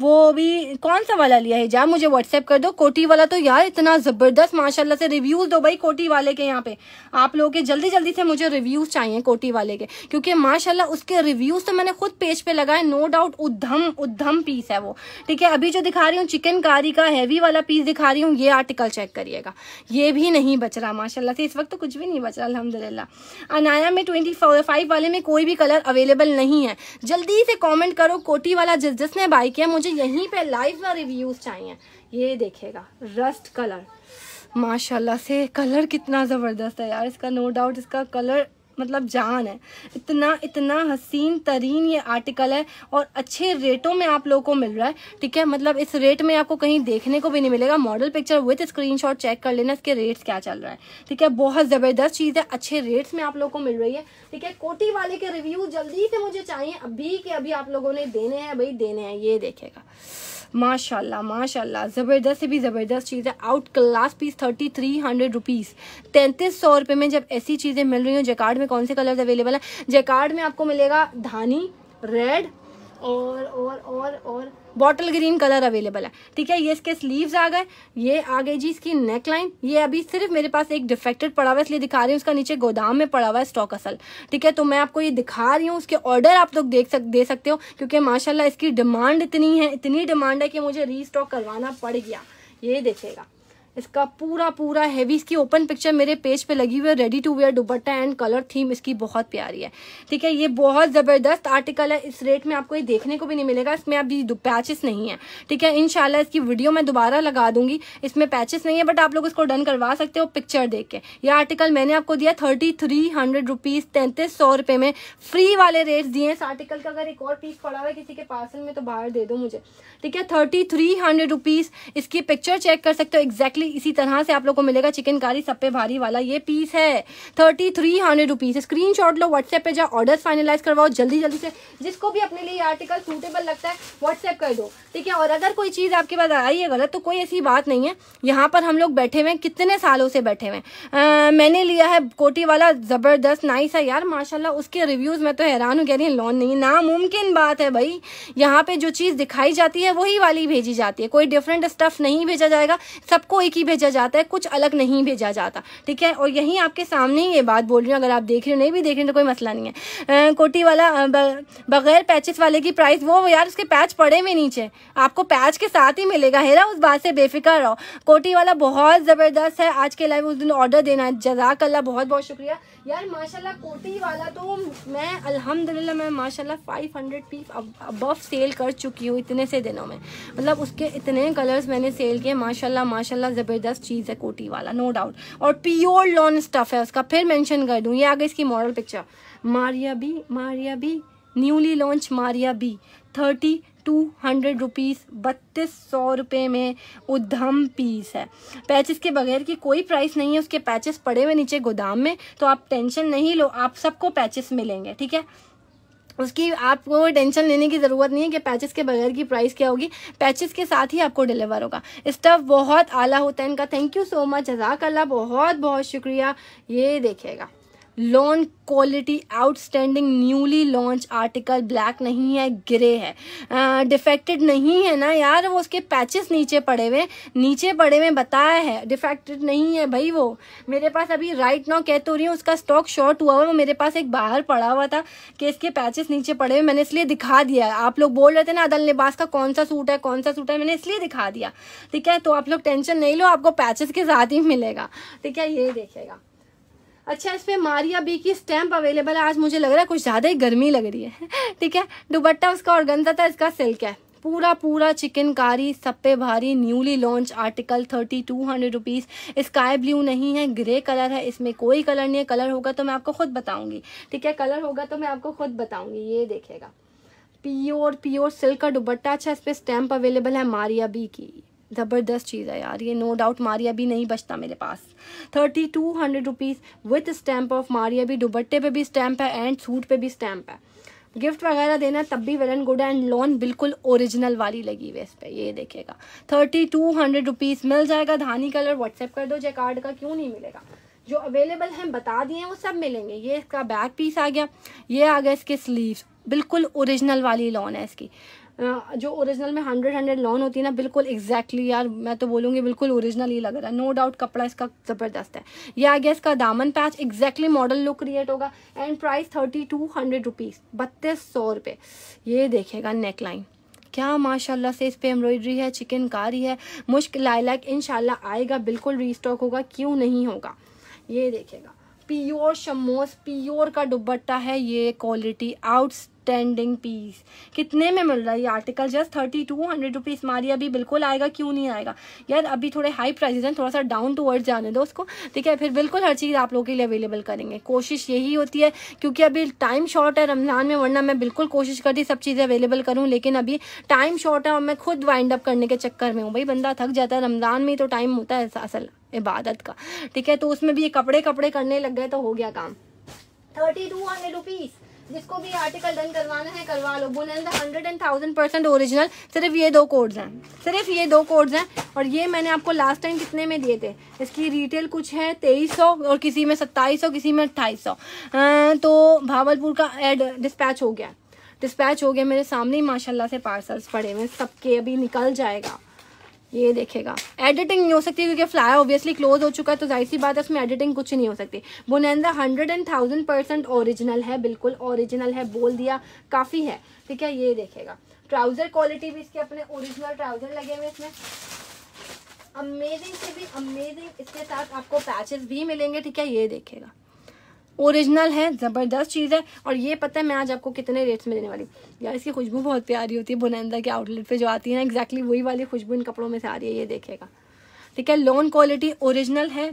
वो भी कौन सा वाला लिया है जा मुझे व्हाट्सएप कर दो कोटी वाला तो यार इतना जबरदस्त माशाल्लाह से रिव्यूज दो भाई कोटी वाले के यहाँ पे आप लोगों के जल्दी जल्दी से मुझे रिव्यूज चाहिए कोटी वाले के क्योंकि माशाल्लाह उसके रिव्यूज तो मैंने खुद पेज पे लगाए नो डाउट उद्धम उद्धम पीस है वो ठीक है अभी जो दिखा रही हूँ चिकन कारी का हैवी वाला पीस दिखा रही हूँ ये आर्टिकल चेक करिएगा ये भी नहीं बच रहा माशाला से इस वक्त तो कुछ भी नहीं बच रहा अलहमदिल्ला अनाया में ट्वेंटी वाले में कोई भी कलर अवेलेबल नहीं है जल्दी से कॉमेंट करो कोटी वाला जिस जिसने बाई किया मुझे मुझे यहीं पे लाइव ना रिव्यूज़ चाहिए ये देखेगा रस्ट कलर माशाल्लाह से कलर कितना ज़बरदस्त है यार इसका नो डाउट इसका कलर मतलब जान है इतना इतना हसीन तरीन ये आर्टिकल है और अच्छे रेटों में आप लोगों को मिल रहा है ठीक है मतलब इस रेट में आपको कहीं देखने को भी नहीं मिलेगा model picture with screen check कर लेना इसके रेट्स क्या चल रहा है ठीक है बहुत ज़बरदस्त चीज़ है अच्छे रेट्स में आप लोग को मिल रही है ठीक है कोटी वाले के रिव्यू जल्दी से मुझे चाहिए अभी के अभी आप लोगों ने देने हैं भाई देने हैं ये देखेगा माशाल्लाह माशाल्लाह ज़बरदस्त से भी ज़बरदस्त चीज़ है out class piece thirty three hundred rupees तैंतीस सौ रुपये में जब ऐसी चीज़ें मिल रही हो जैकार्ड में कौन से कलर्स अवेलेबल हैं जैकार्ड में आपको मिलेगा धानी रेड और और और और बॉटल ग्रीन कलर अवेलेबल है ठीक है ये इसके स्लीव्स आ गए ये आ गई जी इसकी नेक लाइन ये अभी सिर्फ मेरे पास एक डिफेक्टेड पड़ा हुआ है इसलिए दिखा रही हूँ उसका नीचे गोदाम में पड़ा हुआ है स्टॉक असल ठीक है तो मैं आपको ये दिखा रही हूँ उसके ऑर्डर आप लोग देख सक दे सकते हो क्योंकि माशाला इसकी डिमांड इतनी है इतनी डिमांड है कि मुझे री करवाना पड़ गया ये देखेगा इसका पूरा पूरा हैवी इसकी ओपन पिक्चर मेरे पेज पे लगी हुई है ready to wear dupatta and colour theme इसकी बहुत प्यारी है ठीक है ये बहुत ज़बरदस्त आर्टिकल है इस रेट में आपको ये देखने को भी नहीं मिलेगा इसमें आप पैचेस नहीं है ठीक है इनशाला इसकी वीडियो मैं दोबारा लगा दूंगी इसमें पैचेस नहीं है बट आप लोग इसको डन करवा सकते हो पिक्चर देख के ये आर्टिकल मैंने आपको दिया थर्टी थ्री हंड्रेड रुपीज़ तैंतीस सौ रुपये में फ्री वाले रेट्स दिए इस आर्टिकल का अगर एक और पीस पड़ा हुआ है किसी के पार्सल में तो बाहर दे दो मुझे ठीक है थर्टी थ्री हंड्रेड रुपीज़ इसकी पिक्चर चेक कर सकते हो एक्जैक्टली इसी तरह से आप लोग को मिलेगा चिकनकारी सब भारी वाला ये पीस है thirty three hundred rupees screenshot लो व्हाट्सएप पे जाओ ऑर्डर फाइनलाइज करवाओ जल्दी जल्दी से जिसको भी अपने लिए आर्टिकल सूटेबल लगता है व्हाट्सएप कर दो ठीक है और अगर कोई चीज़ आपके पास आई है गलत तो कोई ऐसी बात नहीं है यहाँ पर हम लोग बैठे हुए हैं कितने सालों से बैठे हुए मैंने लिया है कोटी वाला ज़बरदस्त नाइस है यार माशाला उसके रिव्यूज़ में तो हैरान हूँ कह रही है लॉन नहीं नामुमकिन बात है भाई यहाँ पे जो चीज़ दिखाई जाती है है वही वाली भेजी जाती है कोई डिफरेंट स्टफ नहीं भेजा जाएगा सबको एक ही भेजा जाता है कुछ अलग नहीं भेजा जाता ठीक है और यही आपके सामने ये बात बोल रही हूँ अगर आप देख रहे हो नहीं भी देख रहे तो कोई मसला नहीं है कोटी वाला बगैर पैचेस वाले की प्राइस वो यार उसके पैच पड़े हुए नीचे आपको पैच के साथ ही मिलेगा हेरा उस बात से बेफिक्र रहो कोटी वाला बहुत ज़बरदस्त है आज के लाइव उस दिन ऑर्डर देना है जजाक अल्लाह बहुत बहुत शुक्रिया यार माशाल्लाह कोटी वाला तो मैं अल्हम्दुलिल्लाह मैं माशाल्लाह 500 हंड्रेड पीस अब अबव सेल कर चुकी हूँ इतने से दिनों में मतलब उसके इतने कलर्स मैंने सेल किए माशाल्लाह माशाल्लाह ज़बरदस्त चीज़ है कोटी वाला नो डाउट और प्योर लॉन स्टफ़ है उसका फिर मैंशन कर दूँ ये आगे इसकी model picture Maria B Maria B newly launch Maria B thirty two hundred rupees बत्तीस सौ रुपये में उधम पीस है पैचेस के बगैर की कोई प्राइस नहीं है उसके पैचेस पड़े हुए नीचे गोदाम में तो आप टेंशन नहीं लो आप सबको पैचेस मिलेंगे ठीक है उसकी आपको टेंशन लेने की ज़रूरत नहीं है कि पैचेस के बगैर की प्राइस क्या होगी पैचेस के साथ ही आपको डिलीवर होगा स्टफ़ बहुत आला होता है इनका थैंक यू सो मच जजाक अल्लाह बहुत बहुत शुक्रिया ये देखेगा lawn quality outstanding newly launch article black नहीं है ग्रे है डिफेक्टेड uh, नहीं है ना यार वो उसके पैचेस नीचे पड़े हुए नीचे पड़े हुए बताया है डिफेक्टेड नहीं है भाई वो मेरे पास अभी राइट नाउ कह तो रही हूँ उसका स्टॉक शॉर्ट हुआ हुआ वो मेरे पास एक बाहर पड़ा हुआ था कि इसके पैचेस नीचे पड़े हुए मैंने इसलिए दिखा दिया आप लोग बोल रहे थे ना अदल लिबास का कौन सा सूट है कौन सा सूट है मैंने इसलिए दिखा दिया ठीक है तो आप लोग टेंशन नहीं लो आपको पैचेस के साथ ही मिलेगा ठीक है ये देखेगा अच्छा इस पर मारिया बी की स्टैम्प अवेलेबल है आज मुझे लग रहा है कुछ ज़्यादा ही गर्मी लग रही है [LAUGHS] ठीक है दुबट्टा उसका गंदा था इसका सिल्क है पूरा पूरा चिकनकारी सप्पे भारी newly launch article thirty two hundred rupees sky blue नहीं है ग्रे कलर है इसमें कोई कलर नहीं है कलर होगा तो मैं आपको खुद बताऊंगी ठीक है कलर होगा तो मैं आपको खुद बताऊंगी ये देखेगा प्योर प्योर सिल्क का दुबट्टा अच्छा इस पर स्टैम्प अवेलेबल है मारिया बी की ज़बरदस्त चीज़ है यार ये नो डाउट मारिया भी नहीं बचता मेरे पास thirty two hundred rupees with stamp of Maria भी दुबट्टे पे भी स्टैम्प है एंड सूट पे भी स्टैम्प है गिफ्ट वगैरह देना तब भी well and good and lawn बिल्कुल ओरिजिनल वाली लगी हुई इस पर ये देखेगा थर्टी टू हंड्रेड रुपीज़ मिल जाएगा धानी कलर व्हाट्सएप कर दो कार्ड का क्यों नहीं मिलेगा जो अवेलेबल हैं बता दिए वो सब मिलेंगे ये इसका बैक पीस आ गया ये आ गया इसके स्लीव बिल्कुल ओरिजिनल वाली लॉन है इसकी जो ओरिजिनल में हंड्रेड हंड्रेड लॉन होती है ना बिल्कुल एग्जैक्टली यार मैं तो बोलूँगी बिल्कुल ओरिजिनल ही लग रहा है नो डाउट कपड़ा इसका ज़बरदस्त है ये आ गया इसका दामन patch exactly model look create होगा and price thirty two hundred rupees बत्तीस सौ रुपये ये देखेगा नेक लाइन क्या माशाल्लाह से इस पर एम्ब्रॉयडरी है चिकन कारी है मुश्क लाइलैक इन आएगा बिल्कुल रीस्टॉक होगा क्यों नहीं होगा ये देखेगा प्योर शमोस प्योर का दुबट्टा है ये क्वालिटी आउट स्टैंडिंग पीस कितने में मिल रहा है ये article just thirty two hundred rupees Maria अभी बिल्कुल आएगा क्यों नहीं आएगा यार अभी थोड़े हाई प्राइजेज हैं थोड़ा सा डाउन टू अर्थ जाने दो उसको ठीक है फिर बिल्कुल हर चीज़ आप लोगों के लिए अवेलेबल करेंगे कोशिश यही होती है क्योंकि अभी टाइम शॉर्ट है रमज़ान में वरना मैं बिल्कुल कोशिश करती सब चीज़ें अवेलेबल करूँ लेकिन अभी टाइम शॉर्ट है और मैं खुद वाइंड अप करने के चक्कर में हूँ भाई बंदा थक जाता है रमज़ान में ही तो टाइम होता है असल इबादत का ठीक है तो उसमें भी ये कपड़े कपड़े करने लग गए तो हो गया काम थर्टी टू हंड्रेड रुपीज़ जिसको भी आर्टिकल डन करवाना है करवा लो बोले hundred and thousand percent original सिर्फ ये दो कोड्स हैं सिर्फ ये दो कोड्स हैं और ये मैंने आपको लास्ट टाइम कितने में दिए थे इसकी रिटेल कुछ है तेईस सौ और किसी में सत्ताईस सौ किसी में अट्ठाईस सौ तो भावलपुर का एड डिस्पैच हो गया डिस्पैच हो गया मेरे सामने ही माशाला से पार्सल्स पड़े हुए सबके अभी निकल जाएगा ये देखेगा एडिटिंग नहीं हो सकती क्योंकि फ्लायर ऑब्वियसली क्लोज हो चुका है तो जाहिर सी बात है उसमें एडिटिंग कुछ नहीं हो सकती बुनैंदा hundred and thousand percent original है बिल्कुल ओरिजिनल है बोल दिया काफ़ी है ठीक है ये देखेगा ट्राउज़र क्वालिटी भी इसके अपने ओरिजिनल ट्राउज़र लगे हुए इसमें अमेजिंग से भी अमेजिंग इसके साथ आपको पैचेस भी मिलेंगे ठीक है ये देखेगा ओरिजिनल है ज़बरदस्त चीज़ है और ये पता है मैं आज आपको कितने रेट्स में देने वाली यार इसकी खुशबू बहुत प्यारी होती है बुनंदा के आउटलेट पे जो आती है ना एक्जैक्टली वही वाली खुशबू इन कपड़ों में से आ रही है ये देखेगा ठीक है लोन क्वालिटी ओरिजिनल है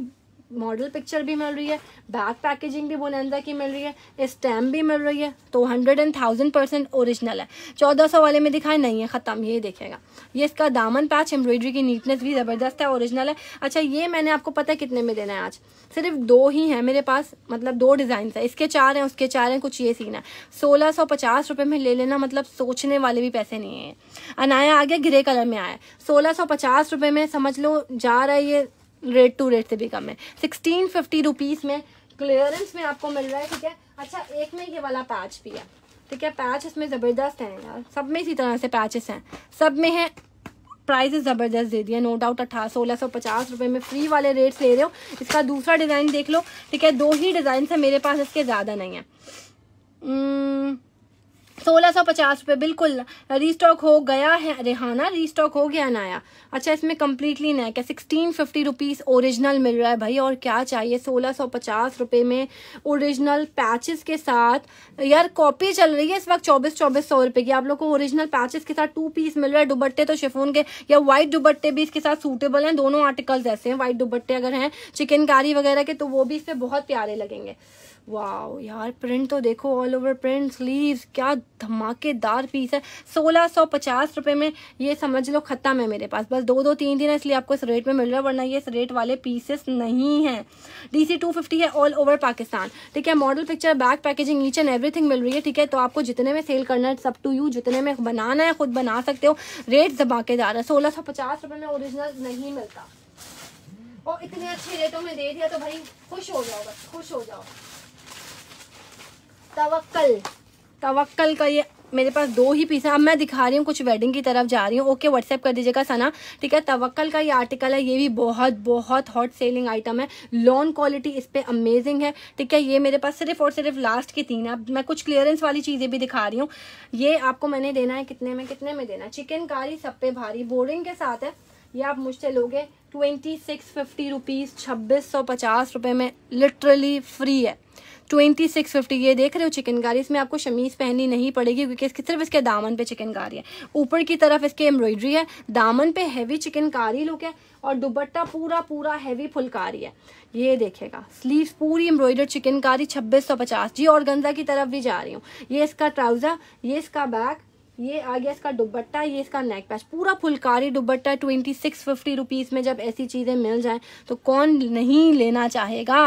मॉडल पिक्चर भी मिल रही है बैक पैकेजिंग भी बोनेंदा की मिल रही है स्टैम्प भी मिल रही है तो hundred and thousand percent original है चौदह सौ वाले में दिखाए नहीं है ख़त्म ये देखेगा ये इसका दामन पैच एम्ब्रॉयडरी की नीटनेस भी ज़बरदस्त है ओरिजिनल है अच्छा ये मैंने आपको पता है कितने में देना है आज सिर्फ दो ही हैं मेरे पास मतलब दो डिज़ाइन है इसके चार हैं उसके चार हैं कुछ ये सीन है सोलह सौ पचास रुपये में ले लेना मतलब सोचने वाले भी पैसे नहीं है अनाया आ गया ग्रे कलर में आया सोलह सौ पचास रुपये में समझ लो जा रहा है ये रेट टू रेट से भी कम है सिक्सटीन फिफ्टी रुपीज़ में क्लियरेंस में आपको मिल रहा है ठीक है अच्छा एक में ये वाला पैच भी है ठीक है पैच इसमें ज़बरदस्त है यार सब में इसी तरह से पैचेस हैं सब में है प्राइस ज़बरदस्त दे दिया नो डाउट अठारह सोलह सौ पचास रुपये में फ्री वाले रेट्स ले रहे हो इसका दूसरा डिज़ाइन देख लो ठीक है दो ही डिज़ाइन है मेरे पास इसके ज़्यादा नहीं है hmm, सोलह सौ पचास रुपये बिल्कुल रीस्टॉक हो गया है रिहाना रीस्टॉक हो गया नया अच्छा इसमें कम्प्लीटली नया क्या सिक्सटीन फिफ्टी रुपीज़ ओरिजिनल मिल रहा है भाई और क्या चाहिए सोलह सौ पचास रुपये में ओरिजिनल पैचेस के साथ यार कॉपी चल रही है इस वक्त चौबीस चौबीस सौ रुपये की आप लोग को ओरिजिनल पैचेस के साथ टू पीस मिल रहा है दुबट्टे तो शिफोन के या वाइट दुबट्टे भी इसके साथ सूटेबल हैं दोनों आर्टिकल्स ऐसे हैं वाइट दुबट्टे अगर हैं चिकनकारी वगैरह के तो वो भी इससे बहुत प्यारे लगेंगे वाह यार प्रिंट तो देखो ऑल ओवर प्रिंट स्लीव्स क्या धमाकेदार पीस है सोलह सौ पचास रुपये में ये समझ लो ख़त्म है मेरे पास बस दो दो तीन दिन है इसलिए आपको इस रेट में मिल रहा है वरना ये इस रेट वाले पीसेस नहीं हैं डीसी टू फिफ्टी है ऑल ओवर पाकिस्तान ठीक है model picture back packaging each and everything मिल रही है ठीक है तो आपको जितने में सेल करना है सब टू यू जितने में बनाना है खुद बना सकते हो रेट धमाकेदार है सोलह सौ पचास में ओरिजिनल नहीं मिलता और इतने अच्छे रेटों में दे दिया तो भाई खुश हो जाओ बस खुश हो जाओ तवक्कल तवक्कल का ये मेरे पास दो ही पीस है अब मैं दिखा रही हूँ कुछ वेडिंग की तरफ जा रही हूँ ओके व्हाट्सएप कर दीजिएगा सना ठीक है तवक्ल का ये आर्टिकल है ये भी बहुत बहुत हॉट सेलिंग आइटम है लॉन क्वालिटी इस पर अमेजिंग है ठीक है ये मेरे पास सिर्फ और सिर्फ लास्ट के तीन है अब मैं कुछ क्लियरेंस वाली चीज़ें भी दिखा रही हूँ ये आपको मैंने देना है कितने में कितने में देना चिकन कारी सब पे भारी बोरिंग के साथ है ये आप मुझसे लोगे ट्वेंटी सिक्स फिफ्टी रुपीज़ छब्बीस सौ पचास रुपये में लिटरली फ्री है ट्वेंटी सिक्स फिफ्टी ये देख रहे हो चिकनकारी इसमें आपको शमीज़ पहननी नहीं पड़ेगी क्योंकि इसकी सिर्फ इसके दामन पे चिकनकारी है ऊपर की तरफ इसके एम्ब्रॉयडरी है दामन पे हैवी चिकनकारी लुक है और दुबट्टा पूरा पूरा हैवी फुलकारी है ये देखेगा स्लीव्स पूरी एम्ब्रॉयडर चिकनकारी छब्बीस सौ पचास जी और गंजा की तरफ भी जा रही हूँ ये इसका ट्राउज़र ये इसका बैग ये आ गया इसका दुबट्टा ये इसका नेक पैच पूरा phulkari dupatta twenty six fifty rupees में जब ऐसी चीज़ें मिल जाएं तो कौन नहीं लेना चाहेगा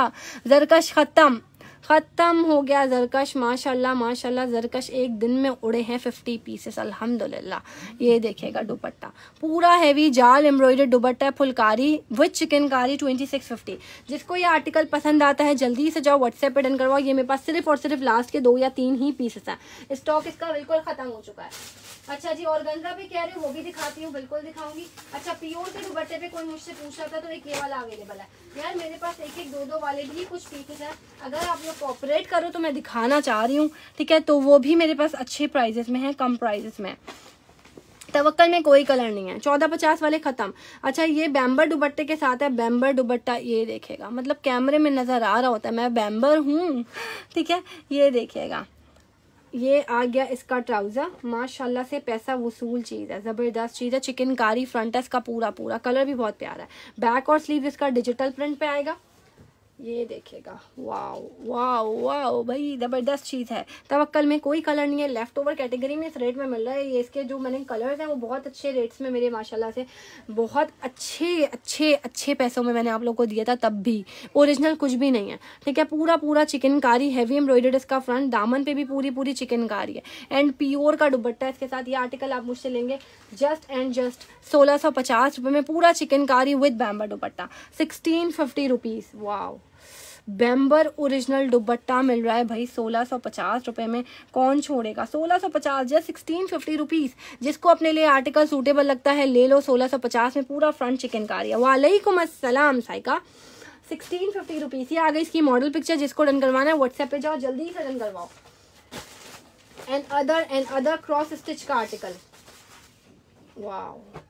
जरकश ख़त्म ख़त्म हो गया जरकश माशाल्लाह माशाल्लाह जरकश एक दिन में उड़े हैं फिफ्टी पीसेस अल्हम्दुलिल्लाह ये देखेगा दुपट्टा पूरा हैवी जाल एम्ब्रॉयडर्ड दुपट्टा है phulkari with chikankari twenty six fifty जिसको ये आर्टिकल पसंद आता है जल्दी से जाओ व्हाट्सएप पर डन करवाओ ये मेरे पास सिर्फ और सिर्फ लास्ट के दो या तीन ही पीसेस हैं स्टॉक इसका बिल्कुल ख़त्म हो चुका है अच्छा जी और गंजा पे कह रहे हो वो भी दिखाती हूँ बिल्कुल दिखाऊंगी अच्छा प्योर के दुबट्टे पे कोई मुझसे पूछ रहा था तो एक ये वाला अवेलेबल है यार मेरे पास एक एक दो दो वाले भी कुछ पीसेस है अगर आप लोग कॉपरेट करो तो मैं दिखाना चाह रही हूँ ठीक है तो वो भी मेरे पास अच्छे प्राइजेस में है कम प्राइजेस में तवक्कल में कोई कलर नहीं है चौदह पचास वाले ख़त्म अच्छा ये बैम्बर दुबट्टे के साथ है बैम्बर दुबट्टा ये देखेगा मतलब कैमरे में नज़र आ रहा होता है मैं बैम्बर हूँ ठीक है ये देखेगा ये आ गया इसका ट्राउज़र माशाल्लाह से पैसा वसूल चीज़ है ज़बरदस्त चीज़ है चिकनकारी फ्रंट है इसका पूरा पूरा कलर भी बहुत प्यारा है बैक और स्लीव इसका डिजिटल प्रिंट पे आएगा ये देखिएगा वाओ वाओ वाओ भाई ज़बरदस्त चीज़ है तवक्ल में कोई कलर नहीं है लेफ्ट ओवर कैटेगरी में इस रेट में मिल रहा है ये इसके जो मैंने कलर्स हैं वो बहुत अच्छे रेट्स में मेरे माशाल्लाह से बहुत अच्छे अच्छे अच्छे पैसों में मैंने आप लोग को दिया था तब भी ओरिजिनल कुछ भी नहीं है ठीक है पूरा पूरा चिकनकारी हैवी एम्ब्रॉयडर्ड इसका फ्रंट दामन पे भी पूरी पूरी चिकनकारी है एंड प्योर का दुबट्टा इसके साथ ये आर्टिकल आप मुझसे लेंगे जस्ट एंड जस्ट सोलह सौ पचास रुपये में पूरा चिकनकारी विद बैम्बर dupatta sixteen fifty rupees wow बेम्बर ओरिजिनल दुबट्टा मिल रहा है भाई सोलह रुपए में कौन छोड़ेगा सोलह सौ पचास या सिक्सटीन फिफ्टी रुपीज़ जिसको अपने लिए आर्टिकल सूटेबल लगता है ले लो सोलह सौ पचास में पूरा फ्रंट चिकनकारी है वालेकुम असलम साइका सिक्सटीन फिफ्टी रुपीज़ ये आ गई इसकी मॉडल पिक्चर जिसको डन करवाना है व्हाट्सएप पे जाओ जल्दी से डन करवाओ and other and other cross stitch का आर्टिकल वाह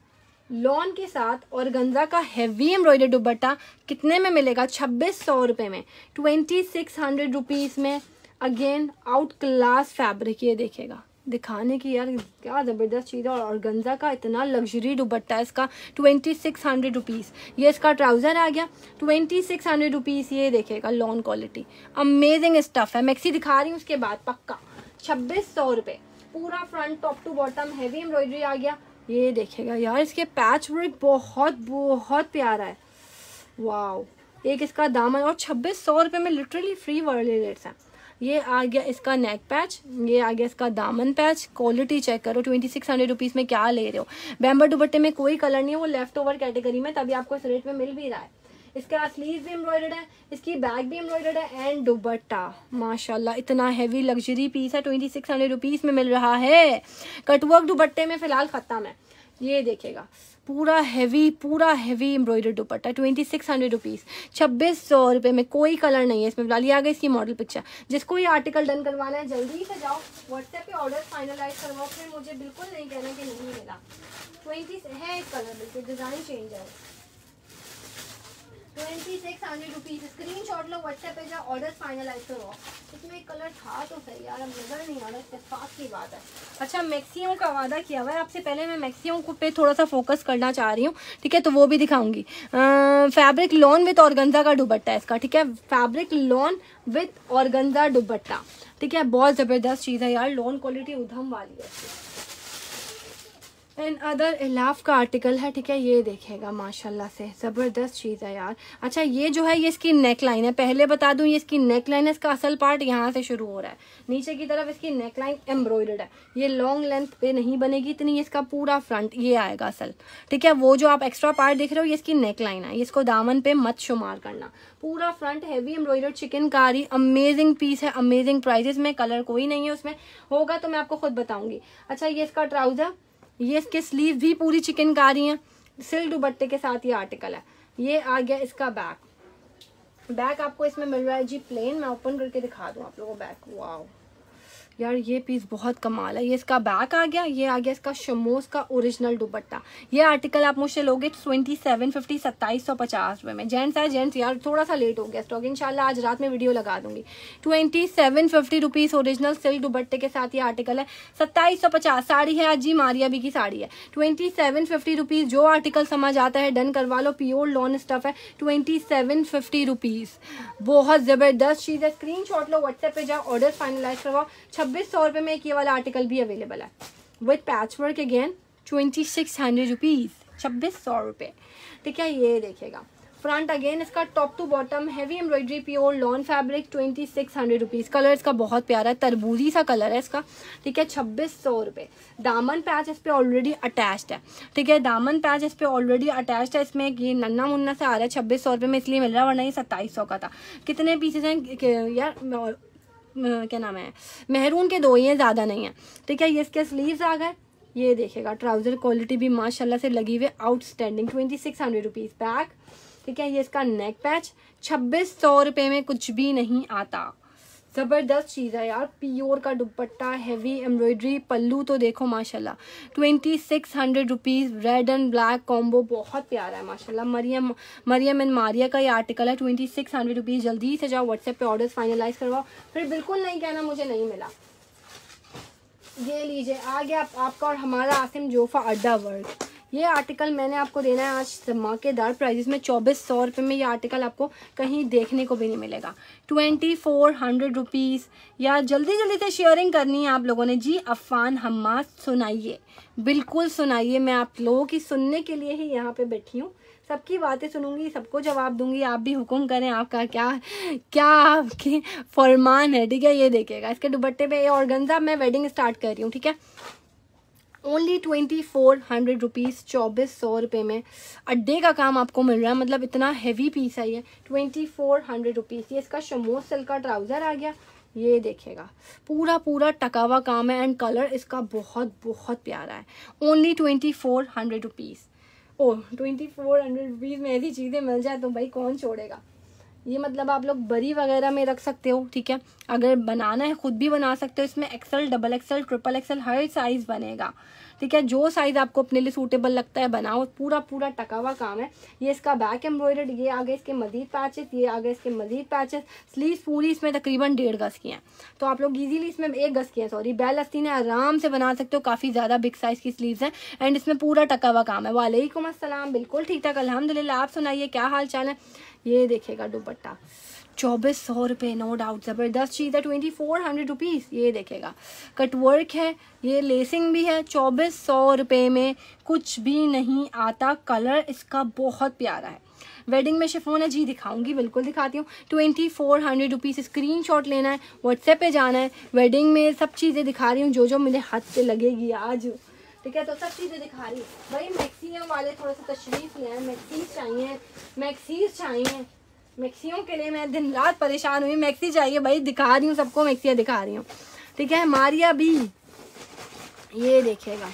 लॉन के साथ और गंजा का हैवी एम्ब्रॉयडर दुबट्टा कितने में मिलेगा छब्बीस सौ रुपये में ट्वेंटी सिक्स हंड्रेड रुपीज़ में अगेन आउट क्लास फैब्रिक ये देखेगा दिखाने की यार क्या ज़बरदस्त चीज़ है और गंजा का इतना लग्जरी दुबट्टा है इसका ट्वेंटी सिक्स हंड्रेड रुपीज़ ये इसका ट्राउज़र आ गया ट्वेंटी सिक्स हंड्रेड रुपीज़ ये देखेगा लॉन क्वालिटी अमेजिंग स्टफ़ है मैक्सी दिखा रही हूँ उसके बाद पक्का छब्बीस सौ रुपये पूरा front top to bottom heavy embroidery आ गया ये देखेगा यार इसके पैच वर्क बहुत बहुत प्यारा है वाओ एक इसका दामन और छब्बीस सौ रुपये में लिटरली फ्री वर्ली रेट्स हैं ये आ गया इसका नेक पैच ये आ गया इसका दामन पैच क्वालिटी चेक करो ट्वेंटी सिक्स हंड्रेड रुपीज़ में क्या ले रहे हो बैम्बर दुबट्टे में कोई कलर नहीं है वो लेफ्ट ओवर कैटेगरी में तभी आपको इस रेट में मिल भी रहा है इसका स्लीव भी एम्ब्रॉयडर्ड है इसकी बैग भी एम्ब्रॉयडर्ड है एंड दुबट्टा माशाल्लाह इतना हैवी लग्जरी पीस है ट्वेंटी सिक्स हंड्रेड रुपीज़ में मिल रहा है कटवर्क दुबट्टे में फ़िलहाल ख़त्म है ये देखेगा पूरा हैवी पूरा heavy embroider dupatta twenty six hundred rupees छब्बीस सौ रुपये में कोई कलर नहीं है इसमें फिलहाल ये आ इसकी मॉडल पिक्चर जिसको ये आर्टिकल डन करवाना है जल्दी से जाओ व्हाट्सएप पे ऑर्डर फाइनलाइज करवाओ फिर मुझे बिल्कुल नहीं कहना कि नहीं मिला ट्वेंटी है एक कलर बिल्कुल डिज़ाइन चेंज है twenty six hundred rupees screenshot लो व्हाट्सएप पे जाओ ऑर्डर फाइनलाइज करो इसमें एक कलर था तो सही यार अब नज़र नहीं आ रहा इतफाक की बात है अच्छा मैक्सियों का वादा किया हुआ है आपसे पहले मैं मैक्सियों को पे थोड़ा सा फोकस करना चाह रही हूँ ठीक है तो वो भी दिखाऊंगी फैब्रिक लॉन विथ ऑर्गेंजा का दुबट्टा इसका ठीक है fabric lawn with organza dupatta ठीक है बहुत ज़बरदस्त चीज़ है यार लॉन क्वालिटी उधम वाली है एंड अदर इलाफ का आर्टिकल है ठीक है ये देखेगा माशाल्लाह से ज़बरदस्त चीज़ है यार अच्छा ये जो है ये इसकी नेक लाइन है पहले बता दूं ये इसकी नेक लाइन है इसका असल पार्ट यहाँ से शुरू हो रहा है नीचे की तरफ इसकी नेक लाइन एम्ब्रॉयडर्ड है ये लॉन्ग लेंथ पे नहीं बनेगी इतनी इसका पूरा फ्रंट ये आएगा असल ठीक है वो जो आप एक्स्ट्रा पार्ट देख रहे हो ये इसकी नेक लाइन है इसको दामन पे मत शुमार करना पूरा फ्रंट हैवी एम्ब्रॉयडर्ड कारी अमेजिंग पीस है अमेजिंग प्राइजेस में कलर कोई नहीं है उसमें होगा तो मैं आपको खुद बताऊंगी अच्छा ये इसका ट्राउज़र ये इसके स्लीव भी पूरी चिकन का रही है सिल दुबट्टे के साथ ये आर्टिकल है ये आ गया इसका बैक बैक आपको इसमें मिल रहा है जी प्लेन मैं ओपन करके दिखा दूँ आप लोगों को बैक वाओ यार ये पीस बहुत कमाल है ये इसका बैक आ गया ये आ गया इसका शमोस का ओरिजिनल दुपट्टा ये आर्टिकल आप मुझसे लोगे ट्वेंटी सेवन फिफ्टी सत्ताईस सौ पचास रुपये में जेंट्स है जेंट्स यार थोड़ा सा लेट हो गया स्टॉक इंशाल्लाह आज रात में वीडियो लगा दूंगी twenty seven fifty rupees original silk दुपट्टे के साथ ये आर्टिकल है सत्ताईस सौ पचास साड़ी है आज जी मारिया भी की साड़ी है ट्वेंटी सेवन फिफ्टी रुपीज़ जो आर्टिकल समझ आता है डन करवा लो प्योर लॉन स्टफ है ट्वेंटी सेवन फिफ्टी रुपीज़ बहुत ज़बरदस्त चीज़ है स्क्रीन शॉट लो व्हाट्सएप पे जाओ ऑर्डर फाइनलाइज करवाओ छब्बीस सौ रुपये में एक ये वाला आर्टिकल भी अवेलेबल है with patch work again twenty six hundred rupees छब्बीस सौ रुपये ठीक है ये देखिएगा फ्रंट अगेन इसका top to bottom heavy embroidery pure lawn fabric twenty six hundred rupees colour इसका बहुत प्यारा है तरबूजी सा कलर है इसका ठीक है छब्बीस सौ रुपये दामन पैच इस पर ऑलरेडी अटैच्ड है ठीक है दामन पैच इस पर ऑलरेडी अटैच्ड है इसमें ये नन्ना मुन्ना से आ रहा है छब्बीस सौ रुपये में इसलिए मिल रहा है वरना ये सत्ताईस सौ का था कितने पीसेज हैं यार क्या नाम है महरून के दो ही हैं ज़्यादा नहीं है ठीक है ये इसके स्लीव्स आ गए ये देखेगा ट्राउज़र क्वालिटी भी माशाल्लाह से लगी हुई outstanding twenty six hundred rupees pack ठीक है ये इसका नेक पैच छब्बीस सौ रुपये में कुछ भी नहीं आता ज़बरदस्त चीज़ है यार प्योर का दुपट्टा हैवी एम्ब्रॉयडरी पल्लू तो देखो माशाल्लाह twenty six hundred rupees red and black combo बहुत प्यारा है माशाल्लाह मरियम मरियम एंड मारिया का ये आर्टिकल है ट्वेंटी सिक्स हंड्रेड रुपीज़ जल्दी से जाओ व्हाट्सएप पे ऑर्डर्स फाइनलाइज करवाओ फिर बिल्कुल नहीं कहना मुझे नहीं मिला ये लीजिए आ गया आप, आपका और हमारा आसिम जोफा अड्डा वर्क ये आर्टिकल मैंने आपको देना है आज धमाकेदार प्राइजेस में चौबीस सौ रुपये में ये आर्टिकल आपको कहीं देखने को भी नहीं मिलेगा ट्वेंटी फोर हंड्रेड रुपीज़ या जल्दी जल्दी से शेयरिंग करनी है आप लोगों ने जी अफान हमास सुनाइए बिल्कुल सुनाइए मैं आप लोगों की सुनने के लिए ही यहाँ पे बैठी हूँ सबकी बातें सुनूंगी सबको जवाब दूंगी आप भी हुक्म करें आपका क्या क्या आपके फरमान है ठीक है ये देखिएगा इसके दुबट्टे पे ये और मैं वेडिंग स्टार्ट कर रही हूँ ठीक है only twenty four hundred rupees चौबीस सौ रुपये में अड्डे का काम आपको मिल रहा है मतलब इतना हैवी पीस है ये ट्वेंटी फोर हंड्रेड रुपीज़ ये इसका शमोस सिल्क का ट्राउज़र आ गया ये देखेगा पूरा पूरा टकावा काम है एंड कलर इसका बहुत बहुत प्यारा है only twenty four hundred rupees oh twenty four hundred rupees में ऐसी चीज़ें मिल जाए तो भाई कौन छोड़ेगा ये मतलब आप लोग बरी वगैरह में रख सकते हो ठीक है अगर बनाना है खुद भी बना सकते हो इसमें XL double XL triple XL हर साइज़ बनेगा ठीक है जो साइज आपको अपने लिए सूटेबल लगता है बनाओ पूरा पूरा टका हुआ काम है ये इसका बैक एम्ब्रॉयडर्ड ये आगे इसके मजीद पैचेस ये आगे इसके मजीद पैचेस स्लीव पूरी इसमें तकरीबन डेढ़ गज की हैं तो आप लोग इजीली इसमें एक गज की हैं सॉरी बैल अस्तीन आराम से बना सकते हो काफ़ी ज़्यादा बिग साइज की स्लीव है एंड इसमें पूरा टका हुआ काम है वालेकुम असलम बिल्कुल ठीक ठाक अलहमदिल्ला आप सुनाइए क्या हाल चाल है ये देखेगा दुपट्टा चौबीस सौ रुपये नो डाउट ज़बरदस्त चीज़ है ट्वेंटी फोर हंड्रेड रुपीज़ ये देखेगा कट वर्क है ये लेसिंग भी है चौबीस सौ रुपये में कुछ भी नहीं आता कलर इसका बहुत प्यारा है वेडिंग में शिफोन है जी दिखाऊंगी बिल्कुल दिखाती हूँ twenty four hundred rupees screenshot लेना है व्हाट्सएप पे जाना है वेडिंग में सब चीज़ें दिखा रही हूँ जो जो मेरे हाथ से लगेगी आज ठीक है तो सब चीज़ें दिखा रही हूँ भाई मैक्सिम वाले थोड़ा सा तशरीफ ले आए मैक्सीज चाहिए मैक्सीज चाहिए मैक्सियों के लिए मैं दिन रात परेशान हुई मैक्सी चाहिए भाई दिखा रही हूँ सबको मैक्सियाँ दिखा रही हूँ ठीक है मारिया भी ये देखेगा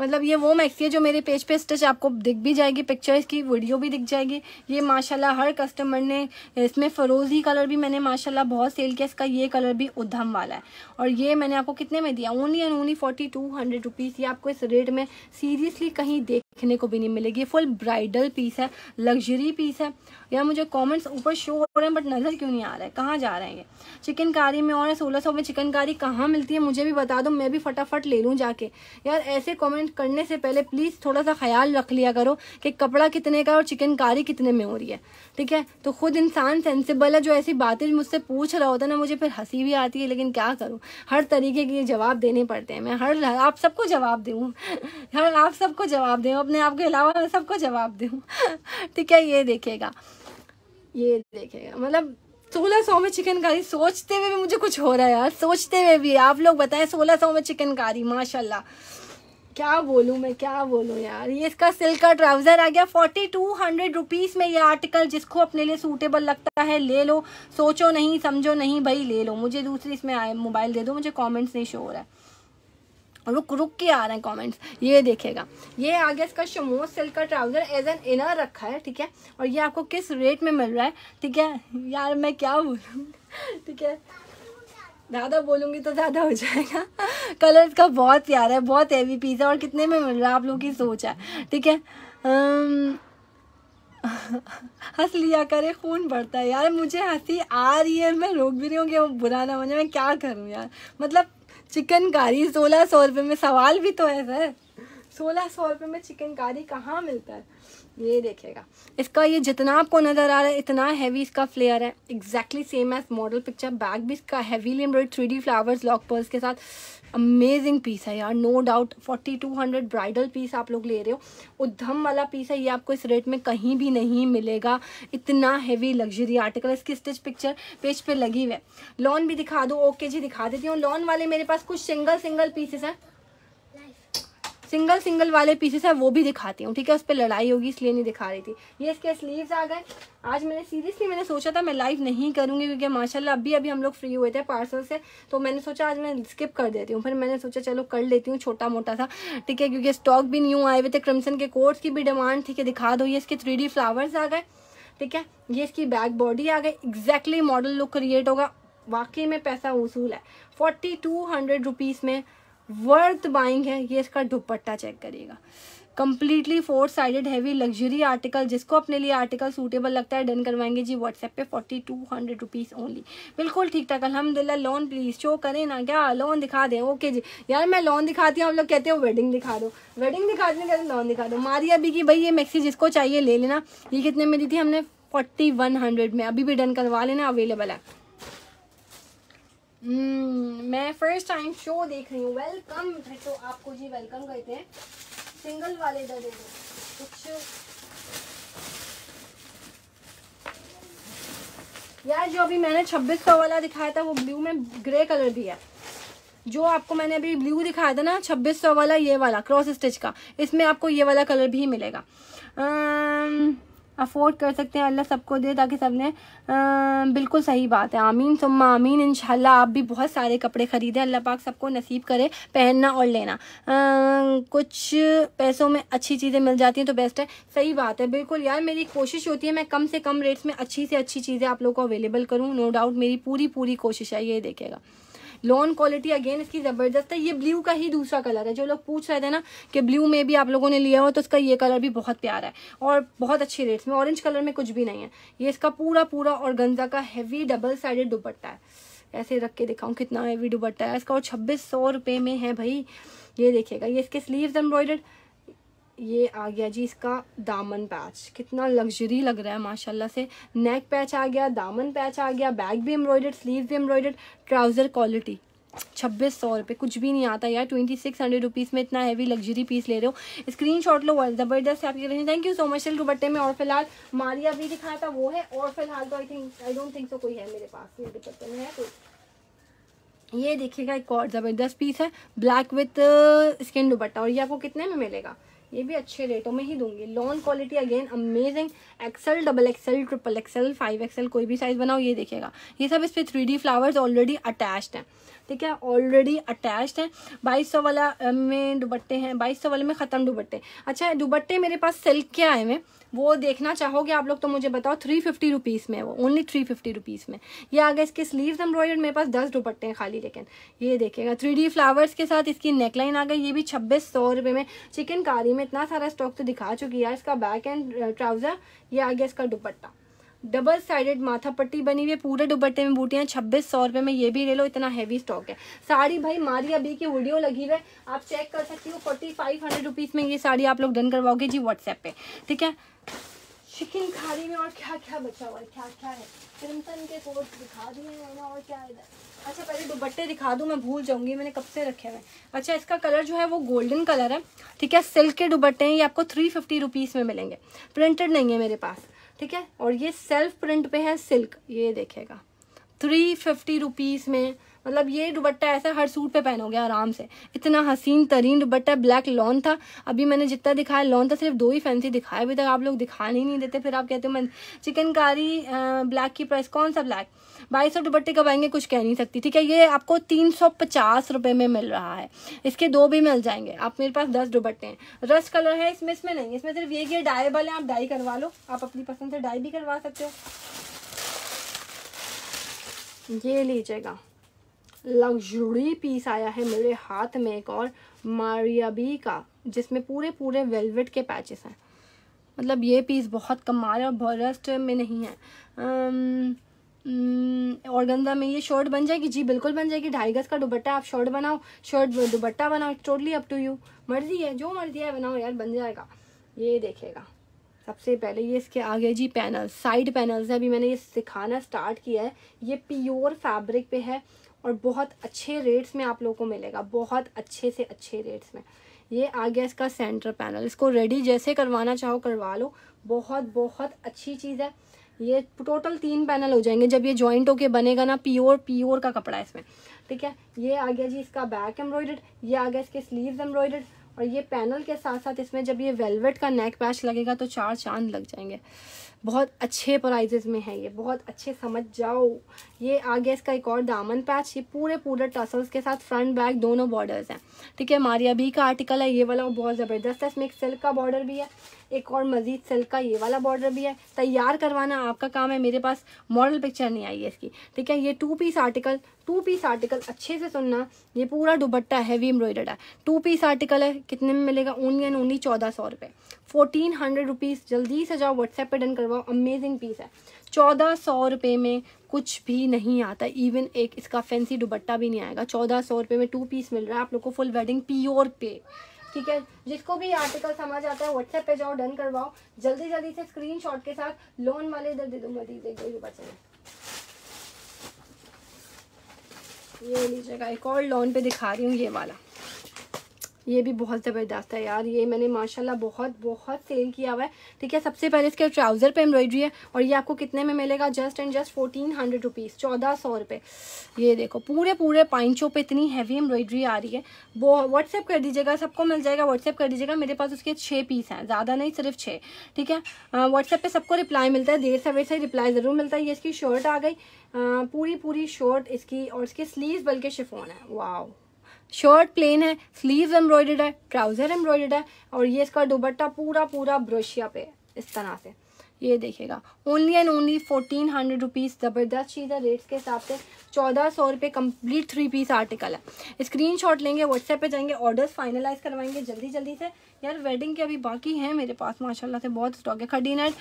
मतलब ये वो मैक्सी है जो मेरे पेज पे स्टिच आपको दिख भी जाएगी पिक्चर्स की वीडियो भी दिख जाएगी ये माशाल्लाह हर कस्टमर ने इसमें फ़रोज़ी कलर भी मैंने माशाल्लाह बहुत सेल किया इसका ये कलर भी उधम वाला है और ये मैंने आपको कितने में दिया only and only forty two hundred rupees ये आपको इस रेट में सीरियसली कहीं देखने को भी नहीं मिलेगी फुल ब्राइडल पीस है लग्जरी पीस है या मुझे कॉमेंट्स ऊपर शो हो रहे हैं बट नज़र क्यों नहीं आ रहा है कहाँ जा रहे हैं ये चिकनकारी में और सोलह सौ में चिकनकारी कहाँ मिलती है मुझे भी बता दो मैं भी फटाफट ले लूँ जाके यार ऐसे कॉमेंट पेमेंट करने से पहले प्लीज़ थोड़ा सा ख्याल रख लिया करो कि कपड़ा कितने का और चिकनकारी कितने में हो रही है ठीक है तो खुद इंसान सेंसिबल है जो ऐसी बातें मुझसे पूछ रहा होता है ना मुझे फिर हंसी भी आती है लेकिन क्या करूँ हर तरीके के जवाब देने पड़ते हैं मैं हर आप सबको जवाब दूँ [LAUGHS] हर आप सबको जवाब दूँ अपने आप के अलावा मैं सबको जवाब दूँ [LAUGHS] ठीक है ये देखेगा ये देखेगा मतलब सोलह सौ में चिकनकारी सोचते हुए भी मुझे कुछ हो रहा है यार सोचते हुए भी आप लोग बताएं सोलह सौ में चिकनकारी माशाल्लाह क्या बोलूँ मैं क्या बोलूँ यार ये इसका सिल्क का ट्राउज़र आ गया फोर्टी टू हंड्रेड रुपीज़ में ये आर्टिकल जिसको अपने लिए सूटेबल लगता है ले लो सोचो नहीं समझो नहीं भाई ले लो मुझे दूसरी इसमें आए मोबाइल दे दो मुझे कमेंट्स नहीं शो हो रहा है रुक रुक के आ रहे हैं कमेंट्स ये देखेगा ये आ गया इसका शमो सिल्क का ट्राउज़र एज एन इनर रखा है ठीक है और ये आपको किस रेट में मिल रहा है ठीक है यार मैं क्या बोलूँ [LAUGHS] ठीक है ज़्यादा बोलूँगी तो ज़्यादा हो जाएगा कलर इसका बहुत प्यारा है बहुत हैवी पीस है और कितने में मिल रहा है आप लोगों की सोच है ठीक है हंस लिया करे खून बढ़ता है यार मुझे हंसी आ रही है मैं रोक भी रही हूँ कि वो बुरा ना बने मैं क्या करूँ यार मतलब चिकनकारी सोलह सौ रुपये में सवाल भी तो है सर सोलह सौ रुपये में चिकनकारी कहाँ मिलता है ये देखेगा इसका ये जितना आपको नज़र आ रहा है इतना हैवी इसका फ्लेयर है exactly same as model picture bag भी इसका heavily embroidered three D flowers lock purse के साथ अमेजिंग पीस है यार no doubt forty two hundred bridal piece आप लोग ले रहे हो उद्धम वाला पीस है ये आपको इस रेट में कहीं भी नहीं मिलेगा इतना हैवी लग्जरी आर्टिकल इसकी स्टिच पिक्चर पेज पे लगी हुई है लॉन भी दिखा दो ओके जी दिखा देती हूँ लॉन वाले मेरे पास कुछ सिंगल सिंगल पीसेस हैं सिंगल सिंगल वाले पीसेस है वो भी दिखाती हूँ ठीक है उस पर लड़ाई होगी इसलिए नहीं दिखा रही थी ये इसके स्लीव्स आ गए आज मैंने सीरियसली मैंने सोचा था मैं लाइव नहीं करूँगी क्योंकि माशाल्लाह अभी अभी हम लोग फ्री हुए थे पार्सल से तो मैंने सोचा आज मैं स्किप कर देती हूँ फिर मैंने सोचा चलो कर लेती हूँ छोटा मोटा सा ठीक है क्योंकि स्टॉक भी न्यू आए हुए थे क्रिमसन के कोर्ट्स की भी डिमांड थी कि दिखा दो ये इसके थ्री फ्लावर्स आ गए ठीक है ये इसकी बैक बॉडी आ गई एग्जैक्टली मॉडल लुक क्रिएट होगा वाकई में पैसा वसूल है फोर्टी टू हंड्रेड रुपीज़ में वर्थ बाइंग है ये इसका दुपट्टा चेक करिएगा completely four sided heavy luxury article जिसको अपने लिए आर्टिकल सूटेबल लगता है डन करवाएंगे जी व्हाट्सएप पे forty two hundred rupees only बिल्कुल ठीक ठाक अलहमदिल्ला लोन प्लीज़ शो करें ना क्या लोन दिखा दें ओके जी यार मैं लोन दिखाती हूँ हम लोग कहते हो वेडिंग दिखा दो वेडिंग दिखा देने कहते लोन दिखा दो मारी अभी की भाई ये मैक्सी जिसको चाहिए ले लेना ये कितने में दी थी हमने फोर्टी वन हंड्रेड में अभी भी डन करवा लेना अवेलेबल है हम्म, मैं फर्स्ट टाइम शो देख रही हूँ वेलकम तो आपको जी वेलकम कहते हैं सिंगल वाले दे दो कुछ यार जो अभी मैंने 2600 वाला दिखाया था वो ब्लू में ग्रे कलर भी है जो आपको मैंने अभी ब्लू दिखाया था ना 2600 वाला ये वाला क्रॉस स्टिच का इसमें आपको ये वाला कलर भी मिलेगा अफोर्ड कर सकते हैं अल्लाह सबको दे ताकि सबने बिल्कुल सही बात है आमीन सुम्मा आमीन इन आप भी बहुत सारे कपड़े ख़रीदें अल्लाह पाक सबको नसीब करे पहनना और लेना आ, कुछ पैसों में अच्छी चीज़ें मिल जाती हैं तो बेस्ट है सही बात है बिल्कुल यार मेरी कोशिश होती है मैं कम से कम रेट्स में अच्छी से अच्छी चीज़ें आप लोग को अवेलेबल करूँ नो डाउट मेरी पूरी पूरी कोशिश है ये देखेगा लॉन क्वालिटी अगेन इसकी ज़बरदस्त है ये ब्लू का ही दूसरा कलर है जो लोग पूछ रहे थे ना कि ब्लू में भी आप लोगों ने लिया हो तो इसका ये कलर भी बहुत प्यारा है और बहुत अच्छे रेट्स में ऑरेंज कलर में कुछ भी नहीं है ये इसका पूरा पूरा और गंजा का हैवी डबल साइडेड दुपट्टा है ऐसे रख के दिखाऊँ कितना हैवी दुपट्टा है इसका और छब्बीस सौ रुपये में है भाई ये देखिएगा ये इसके स्लीव एम्ब्रॉयडर्ड ये आ गया जी इसका दामन पैच कितना लग्जरी लग रहा है माशाल्लाह से नेक पैच आ गया दामन पैच आ गया बैग भी एम्ब्रॉयडर्ड स्लीव भी एम्ब्रॉयडर्ड ट्राउज़र क्वालिटी छब्बीस सौ रुपये कुछ भी नहीं आता यार ट्वेंटी सिक्स हंड्रेड रुपीज़ में इतना हैवी लग्जरी पीस ले रहे हो स्क्रीन शॉट लो ज़बरदस्त है आपकी thank you so much silk दुपट्टे में और फिलहाल मारिया भी दिखाया था वो है और फिलहाल तो I think I don't think so कोई है मेरे पास ये दुपट्टे में है कोई ये देखिएगा एक और ज़बरदस्त पीस है ब्लैक विथ स्किन दुपट्टा और ये आपको कितने में मिलेगा ये भी अच्छे रेटों में ही दूंगी lawn quality again amazing XL double XL triple XL five XL कोई भी साइज़ बनाओ ये देखिएगा ये सब इस पर थ्री फ्लावर्स ऑलरेडी अटैच्ड हैं ठीक है ऑलरेडी अटैच्ड है बाईस सौ वाला में दुबट्टे हैं बाईस सौ वाले में ख़त्म दुबट्टे अच्छा दुपट्टे मेरे पास सिल्क के आए हुए वो देखना चाहोगे आप लोग तो मुझे बताओ थ्री फिफ्टी रुपीज़ में वो ओनली थ्री फिफ्टी रुपीज़ में ये आ गया इसके स्लीव्स एम्ब्रॉयडर्ड मेरे पास दस दुपट्टे हैं खाली लेकिन ये देखेगा थ्री डी फ्लावर्स के साथ इसकी नेकलाइन आ गई ये भी छब्बीस सौ रुपये में चिकनकारी में इतना सारा स्टॉक तो दिखा चुकी है इसका बैक एंड ट्राउज़र ये आ गया इसका दुपट्टा डबल साइडेड माथा पट्टी बनी हुई है पूरे दुपट्टे में बूटियां छब्बीस सौ रुपये में ये भी ले लो इतना हैवी स्टॉक है साड़ी भाई मारिया बी की वीडियो लगी हुई है आप चेक कर सकती हो फोर्टी फाइव हंड्रेड रुपीज़ में ये साड़ी आप लोग डन करवाओगे जी व्हाट्सएप पे ठीक है चिकन खाड़ी में और क्या क्या बचा हुआ है क्या क्या है क्रिमसन के कोट दिखा दिए मैंने और क्या इधर अच्छा पहले दुपट्टे दिखा दूँ मैं भूल जाऊँगी मैंने कब से रखे हुए अच्छा इसका कलर जो है वो गोल्डन कलर है ठीक है सिल्क के दुपट्टे हैं ये आपको थ्री फिफ्टी रुपीज़ में मिलेंगे प्रिंटेड नहीं है मेरे पास ठीक है और ये सेल्फ प्रिंट पे है सिल्क ये देखेगा थ्री फिफ्टी रुपीज़ में मतलब ये दुबट्टा ऐसा हर सूट पे पहनोगे आराम से इतना हसीन तरीन दुबट्टा ब्लैक लॉन था अभी मैंने जितना दिखाया लॉन था सिर्फ दो ही फैंसी दिखाया अभी तक आप लोग दिखाने ही नहीं देते फिर आप कहते हो मैं चिकनकारी ब्लैक की प्राइस कौन सा ब्लैक बाईस सौ दुबट्टे कब आएंगे कुछ कह नहीं सकती ठीक है ये आपको तीन सौ पचास रुपये में मिल रहा है इसके दो भी मिल जाएंगे आप मेरे पास दस दुबट्टे हैं रस कलर है इसमें इसमें नहीं इसमें सिर्फ ये ये डायबल है आप डाई करवा लो आप अपनी पसंद से डाई भी करवा सकते हो ये लीजिएगा लग्जरी पीस आया है मेरे हाथ में एक और मारियाबी का जिसमें पूरे पूरे वेलवेट के पैचेस हैं मतलब ये पीस बहुत कमाल है और बरस्ट में नहीं है और गंदा में ये शर्ट बन जाएगी जी बिल्कुल बन जाएगी ढाई गज का दुबट्टा आप शर्ट बनाओ शर्ट दुबट्टा बनाओ टोटली अप टू यू मर्जी है जो मर्जी है बनाओ यार बन जाएगा ये देखेगा सबसे पहले ये इसके आगे जी पैनल साइड पैनल्स है अभी मैंने ये सिखाना स्टार्ट किया है ये प्योर फैब्रिक पे है और बहुत अच्छे रेट्स में आप लोगों को मिलेगा बहुत अच्छे से अच्छे रेट्स में ये आ गया इसका सेंटर पैनल इसको रेडी जैसे करवाना चाहो करवा लो बहुत बहुत अच्छी चीज़ है ये टोटल तीन पैनल हो जाएंगे जब ये जॉइंट होके बनेगा ना प्योर प्योर का कपड़ा है इसमें ठीक है ये आ गया जी इसका बैक एम्ब्रॉयडर्ड ये आ गया इसके स्लीव्स एम्ब्रॉयडर्ड और ये पैनल के साथ साथ इसमें जब ये वेलवेट का नेक पैच लगेगा तो चार चांद लग जाएंगे बहुत अच्छे प्राइजेज में है ये बहुत अच्छे समझ जाओ ये आ गया इसका एक और दामन पैच ये पूरे पूरे टसल्स के साथ फ्रंट बैक दोनों बॉर्डर्स हैं ठीक है मारिया बी का आर्टिकल है ये वाला बहुत ज़बरदस्त है इसमें एक सिल्क का बॉर्डर भी है एक और मजीद सिल्क का ये वाला बॉर्डर भी है तैयार करवाना आपका काम है मेरे पास मॉडल पिक्चर नहीं आई है इसकी ठीक है ये two piece article two piece article अच्छे से सुनना ये पूरा दुबट्टा हैवी एम्ब्रॉयडर्ड है टू पीस आर्टिकल है कितने में मिलेगा ओनली एंड ओनली चौदह सौ रुपये फोर्टीन हंड्रेड रुपीज़ जल्दी से जाओ व्हाट्सएप पर डन करवाओ लगा अमेजिंग पीस है चौदह सौ रुपये में कुछ भी नहीं आता इवन एक इसका फैंसी दुबट्टा भी नहीं आएगा चौदह सौ रुपये में टू पीस मिल रहा है आप लोग को फुल वेडिंग प्योर पे ठीक है जिसको भी आर्टिकल समझ आता है व्हाट्सएप पे जाओ डन करवाओ जल्दी जल्दी से स्क्रीन के साथ लोन वाले इधर दे दूंगा दीजिए दो बच्चे ये लीजिएगा एक और लोन पे दिखा रही हूँ ये वाला ये भी बहुत ज़बरदस्त है यार ये मैंने माशाल्लाह बहुत बहुत सेल किया हुआ है ठीक है सबसे पहले इसके ट्राउज़र पे एम्ब्रॉयडरी है और ये आपको कितने में मिलेगा just and just fourteen hundred rupees चौदह सौ रुपये ये देखो पूरे पूरे पाइंचो पे इतनी हैवी एम्ब्रॉयडरी आ रही है वो व्हाट्सएप कर दीजिएगा सबको मिल जाएगा व्हाट्सएप कर दीजिएगा मेरे पास उसके छः पीस हैं ज़्यादा नहीं सिर्फ छः ठीक है व्हाट्सएप पर सबको रिप्लाई मिलता है देर सवेर से रिप्लाई ज़रूर मिलता है ये इसकी शर्ट आ गई पूरी पूरी शर्ट इसकी और इसके स्लीव बल्कि शिफोन है वाह शर्ट प्लेन है स्लीव्स एम्ब्रॉयडर्ड है ट्राउजर एम्ब्रॉयडर्ड है और ये इसका दुबट्टा पूरा पूरा ब्रोशिया पे है इस तरह से ये देखिएगा only and only fourteen hundred rupees ज़बरदस्त चीज़ है रेट्स के हिसाब से चौदह सौ रुपये कम्प्लीट थ्री पीस आर्टिकल है स्क्रीन शॉट लेंगे व्हाट्सएप पे जाएंगे ऑर्डर्स फाइनलाइज करवाएंगे जल्दी जल्दी से यार वेडिंग के अभी बाकी हैं मेरे पास माशाल्लाह से बहुत स्टॉक है खाडी नेट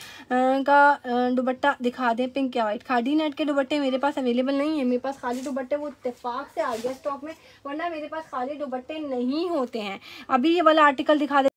का दुबट्टा दिखा दें पिंक या वाइट खाडी नेट के दुबट्टे मेरे पास अवेलेबल नहीं है मेरे पास खाली दुबट्टे वो इतफाक से आ गया स्टॉक में वरना मेरे पास खाली दुबट्टे नहीं होते हैं अभी ये वाला आर्टिकल दिखा दे